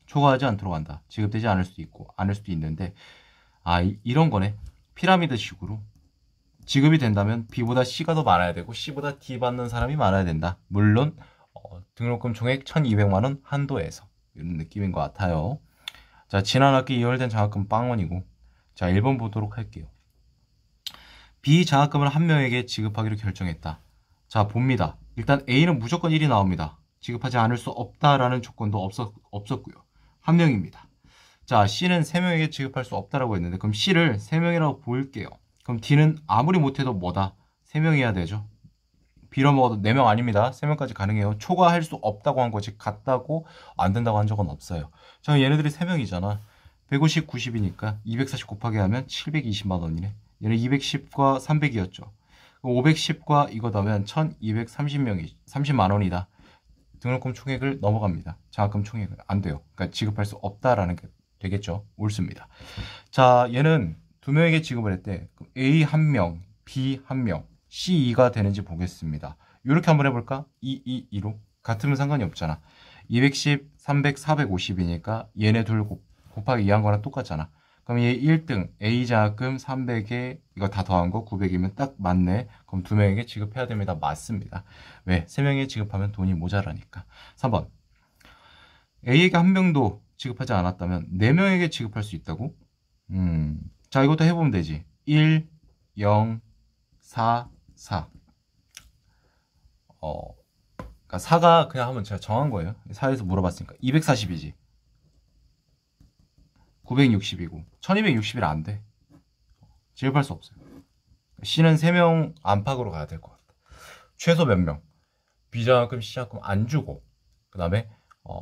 초과하지 않도록 한다. 지급되지 않을 수도 있고 않을 수도 있는데 아 이, 이런 거네. 피라미드식으로 지급이 된다면 B보다 C가 더 많아야 되고 C보다 D 받는 사람이 많아야 된다. 물론 어, 등록금 총액 1,200만 원 한도에서 이런 느낌인 것 같아요. 자, 지난 학기 이월된 장학금 빵원이고 자, 1번 보도록 할게요. b 장학금을한 명에게 지급하기로 결정했다. 자, 봅니다. 일단 A는 무조건 1이 나옵니다. 지급하지 않을 수 없다라는 조건도 없었, 없었고요. 한 명입니다. 자, C는 3명에게 지급할 수 없다라고 했는데 그럼 C를 3명이라고 볼게요. 그럼 D는 아무리 못해도 뭐다? 3명이어야 되죠. 빌어먹어도 4명 아닙니다. 3명까지 가능해요. 초과할 수 없다고 한 거지 같다고 안 된다고 한 적은 없어요. 자, 얘네들이 3명이잖아. 150, 90이니까 240곱하게 하면 720만 원이네. 얘는 210과 300이었죠. 510과 이거 넣으면 1230명이 30만 원이다. 등록금 총액을 넘어갑니다. 장학금 총액을 안 돼요. 그러니까 지급할 수 없다라는 게 되겠죠. 옳습니다. 자, 얘는 두 명에게 지급을 했대. A 한 명, B 한 명, C 2가 되는지 보겠습니다. 이렇게 한번 해볼까? 2, 2, 2로 같으면 상관이 없잖아. 210, 300, 450이니까 얘네 둘 곱, 곱하기 2한 거랑 똑같잖아. 그럼 얘 1등 A 자금 300에 이거 다 더한 거 900이면 딱 맞네. 그럼 두 명에게 지급해야 됩니다. 맞습니다. 왜? 세 명에 지급하면 돈이 모자라니까. 3번. A에게 한 명도 지급하지 않았다면 네 명에게 지급할 수 있다고? 음. 자, 이것도 해 보면 되지. 1 0 4 4. 어. 그러니까 4가 그냥 하면 제가 정한 거예요. 4에서 물어봤으니까 240이지. 960이고 1260이라 안 돼. 지급할 수 없어요. C는 3명 안팎으로 가야 될 것 같아. 최소 몇 명. B장학금, 시장학금안 주고 그 다음에 어,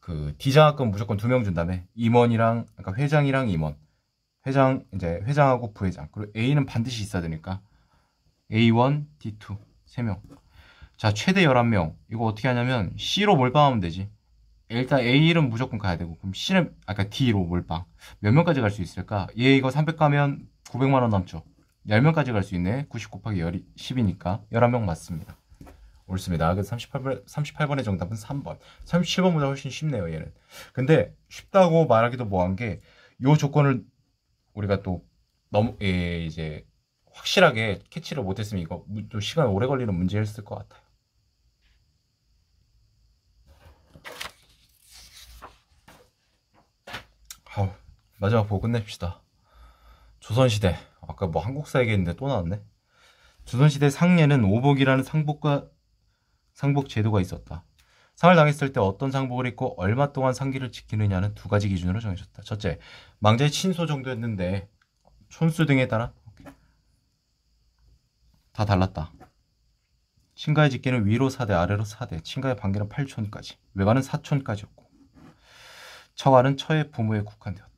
그 D장학금 무조건 2명 준 다음에 임원이랑 그러니까 회장이랑 임원 회장 이제 회장하고 부회장 그리고 A는 반드시 있어야 되니까 A1, D2 3명 자 최대 11명 이거 어떻게 하냐면 C로 몰빵하면 되지 일단 A는 무조건 가야 되고 그럼 C는 아까 D로 몰빵 몇 명까지 갈 수 있을까? 얘 이거 300 가면 900만 원 남죠 10명까지 갈 수 있네 90 곱하기 10, 이니까 11명 맞습니다 옳습니다 38번, 38번의 정답은 3번 37번보다 훨씬 쉽네요 얘는 근데 쉽다고 말하기도 뭐한 게 요 조건을 우리가 또 너무 예, 이제 확실하게 캐치를 못했으면 이거 또 시간 오래 걸리는 문제였을 것 같아요 마지막 보고 끝냅시다. 조선시대. 아까 뭐 한국사 얘기했는데 또 나왔네. 조선시대 상례는 오복이라는 상복과 상복 제도가 있었다. 상을 당했을 때 어떤 상복을 입고 얼마 동안 상기를 지키느냐는 두 가지 기준으로 정해졌다. 첫째, 망자의 친소 정도였는데 촌수 등에 따라 다 달랐다. 친가의 직계는 위로 4대, 아래로 4대, 친가의 반계는 8촌까지, 외가는 4촌까지였고 처가는 처의 부모에 국한되었다.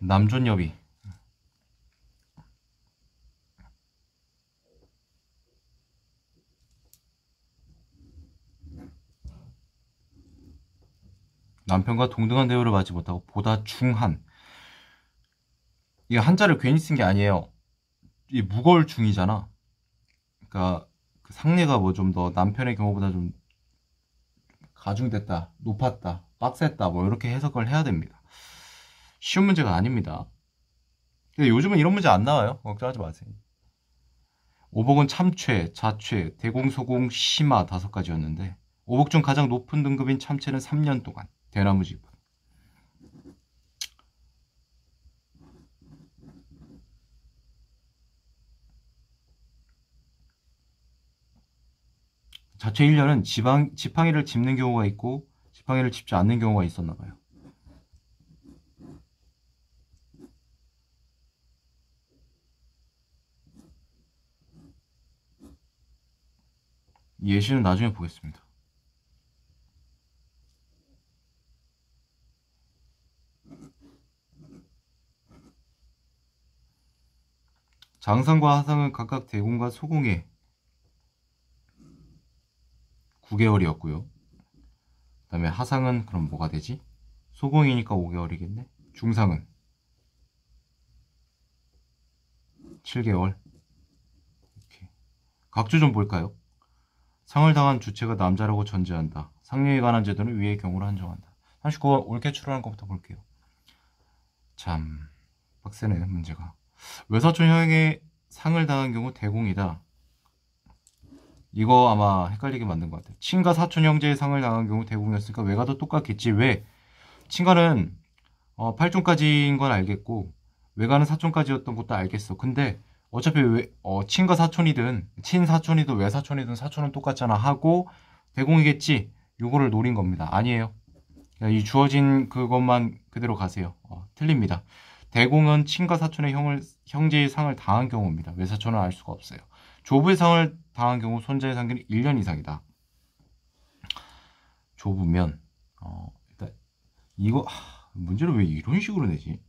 남존여비 남편과 동등한 대우를 받지 못하고 보다 중한 이 한자를 괜히 쓴 게 아니에요 이 무거울 중이잖아 그러니까 그 상례가 뭐 좀 더 남편의 경우보다 좀 가중됐다 높았다 빡셌다 뭐 이렇게 해석을 해야 됩니다 쉬운 문제가 아닙니다. 근데 요즘은 이런 문제 안 나와요. 걱정하지 마세요. 오복은 참최 자채, 대공소공, 심화 다섯 가지였는데 오복 중 가장 높은 등급인 참채는 3년 동안 대나무 지파. 자체 1년은 지방, 지팡이를 짚는 경우가 있고 지팡이를 짚지 않는 경우가 있었나 봐요. 예시는 나중에 보겠습니다. 장상과 하상은 각각 대공과 소공의 9개월이었고요. 그 다음에 하상은 그럼 뭐가 되지? 소공이니까 5개월이겠네. 중상은 7개월. 이렇게. 각주 좀 볼까요? 상을 당한 주체가 남자라고 전제한다. 상류에 관한 제도는 위의 경우로 한정한다. 39번 옳게 추론한 것부터 볼게요. 참 빡세네 문제가. 외사촌 형에게 상을 당한 경우 대공이다. 이거 아마 헷갈리게 만든 것 같아요. 친가 사촌 형제의 상을 당한 경우 대공이었으니까 외가도 똑같겠지. 왜? 친가는 어, 8촌까지인건 알겠고 외가는 4촌까지였던 것도 알겠어. 근데 어차피 왜, 어, 친가 사촌이든 친사촌이든 외사촌이든 사촌은 똑같잖아 하고 대공이겠지 요거를 노린 겁니다. 아니에요. 그러니까 이 주어진 그것만 그대로 가세요. 어, 틀립니다. 대공은 친가 사촌의 형을 형제의 상을 당한 경우입니다. 외사촌은 알 수가 없어요. 조부의 상을 당한 경우 손자의 상기는 1년 이상이다. 조부면 어, 일단 이거 하, 문제를 왜 이런 식으로 내지?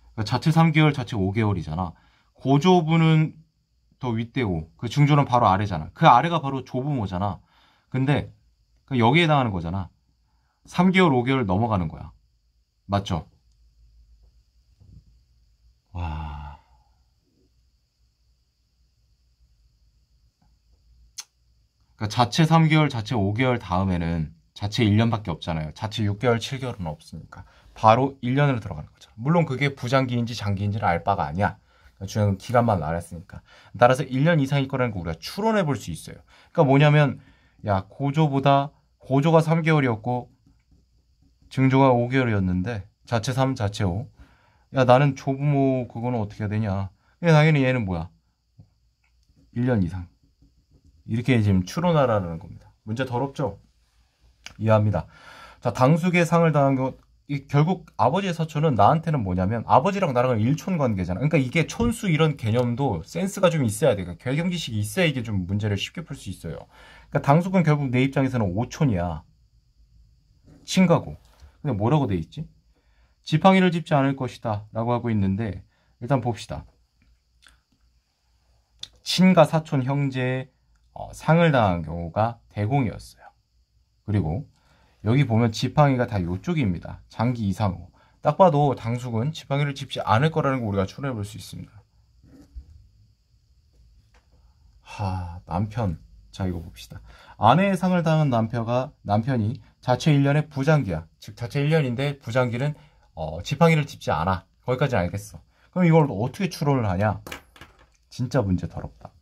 그러니까 자체 3개월, 자체 5개월이잖아. 고조부는 더 윗대고 그 중조는 바로 아래잖아. 그 아래가 바로 조부모잖아. 근데 그 여기에 해당하는 거잖아. 3개월, 5개월 넘어가는 거야. 맞죠? 와. 그러니까 자체 3개월, 자체 5개월 다음에는 자체 1년밖에 없잖아요. 자체 6개월, 7개월은 없으니까. 바로 1년으로 들어가는 거죠. 물론 그게 부장기인지 장기인지를알 바가 아니야. 그러니까 중요한 기간만 알았으니까. 따라서 1년 이상일 거라는 거 우리가 추론해 볼 수 있어요. 그러니까 뭐냐면 야 고조보다 고조가 3개월이었고 증조가 5개월이었는데 자체 3 자체 5. 야 나는 조부모 그거는 어떻게 해야 되냐. 당연히 얘는 뭐야. 1년 이상. 이렇게 지금 추론하라는 겁니다. 문제 더럽죠? 이해합니다. 자, 당숙의 상을 당한 것, 이 결국 아버지의 서초는 나한테는 뭐냐면 아버지랑 나랑 은 일촌 관계잖아. 그러니까 이게 촌수 이런 개념도 센스가 좀 있어야 돼. 그러니까 결경지식이 있어야 이게 좀 문제를 쉽게 풀 수 있어요. 그러니까 당숙은 결국 내 입장에서는 오촌이야. 친가고. 근데 뭐라고 돼 있지? 지팡이를 짚지 않을 것이다. 라고 하고 있는데 일단 봅시다. 친가 사촌 형제의 어, 상을 당한 경우가 대공이었어요. 그리고 여기 보면 지팡이가 다 이쪽입니다. 장기 이상5딱 봐도 당숙은 지팡이를 짚지 않을 거라는 걸 우리가 추론해 볼 수 있습니다. 하, 남편. 자, 이거 봅시다. 아내의 상을 당한 남편가, 남편이 자체 1년의 부장기야. 즉, 자체 1년인데 부장기는 어, 지팡이를 짚지 않아. 거기까지 알겠어. 그럼 이걸 어떻게 추론을 하냐? 진짜 문제 더럽다.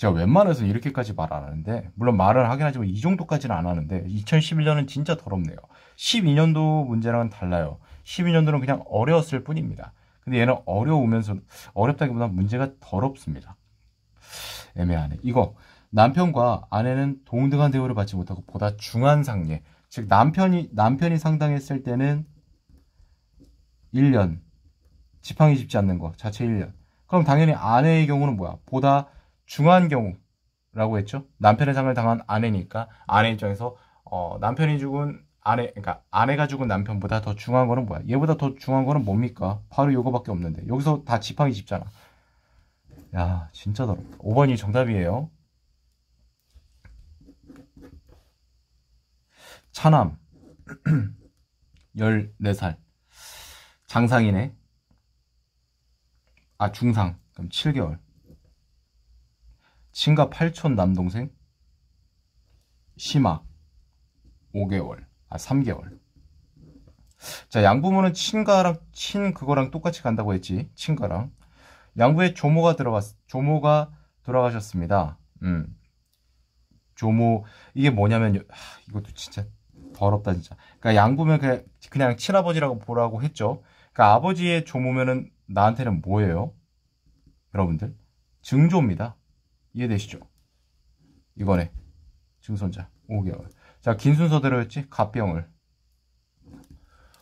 제가 웬만해서 이렇게까지 말 안 하는데 물론 말을 하긴 하지만 이 정도까지는 안 하는데 2011년은 진짜 더럽네요. 12년도 문제랑은 달라요. 12년도는 그냥 어려웠을 뿐입니다. 근데 얘는 어려우면서 어렵다기보다 문제가 더럽습니다. 애매하네. 이거 남편과 아내는 동등한 대우를 받지 못하고 보다 중한 상례. 즉 남편이 남편이 상당했을 때는 1년 지팡이 짚지 않는 거 자체 1년. 그럼 당연히 아내의 경우는 뭐야? 보다 중한 경우라고 했죠. 남편의 상을 당한 아내니까 아내 입장에서 어, 남편이 죽은 아내, 그러니까 아내가 죽은 남편보다 더 중한 거는 뭐야? 얘보다 더 중한 거는 뭡니까? 바로 요거밖에 없는데 여기서 다 지팡이 집잖아 야, 진짜 더럽다. 5번이 정답이에요. 차남 14살 <clears throat> 장상이네. 아 중상 그럼 7개월. 친가 8촌 남동생 심하 5개월 아 3개월 자 양부모는 친가랑 친 그거랑 똑같이 간다고 했지 친가랑 양부에 조모가 들어갔 조모가 돌아가셨습니다 음 조모 이게 뭐냐면 하, 이것도 진짜 더럽다 진짜 그니까 양부면 그냥, 그냥 친아버지라고 보라고 했죠 그니까 아버지의 조모면은 나한테는 뭐예요 여러분들 증조입니다 이해되시죠? 이번에 증손자 5개월 자긴 순서대로였지? 갑병을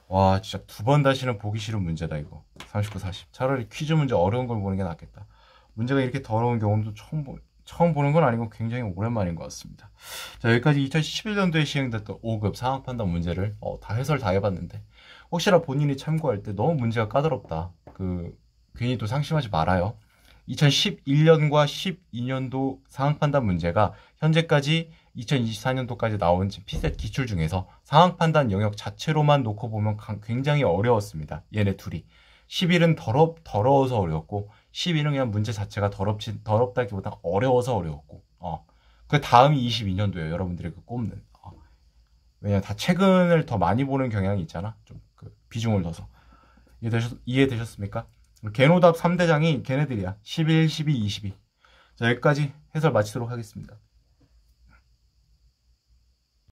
와 진짜 두 번 다시는 보기 싫은 문제다 이거 39, 40 차라리 퀴즈 문제 어려운 걸 보는 게 낫겠다 문제가 이렇게 더러운 경우도 처음, 보, 처음 보는 건 아니고 굉장히 오랜만인 것 같습니다 자 여기까지 2011년도에 시행됐던 5급 상황판단 문제를 어, 다 해설 다 해봤는데 혹시나 본인이 참고할 때 너무 문제가 까다롭다 그 괜히 또 상심하지 말아요 2011년과 12년도 상황 판단 문제가 현재까지 2024년도까지 나온 피셋 기출 중에서 상황 판단 영역 자체로만 놓고 보면 굉장히 어려웠습니다. 얘네 둘이. 11은 더럽, 더러워서 어려웠고, 1 2는 그냥 문제 자체가 더럽지, 더럽다기보다 어려워서 어려웠고, 어. 그 다음이 2 2년도에요 여러분들이 그 꼽는. 어. 왜냐, 면다 최근을 더 많이 보는 경향이 있잖아. 좀 그 비중을 둬서. 이해되셨, 이해되셨습니까? 개노답 3대장이 걔네들이야. 11, 12, 22. 자, 여기까지 해설 마치도록 하겠습니다.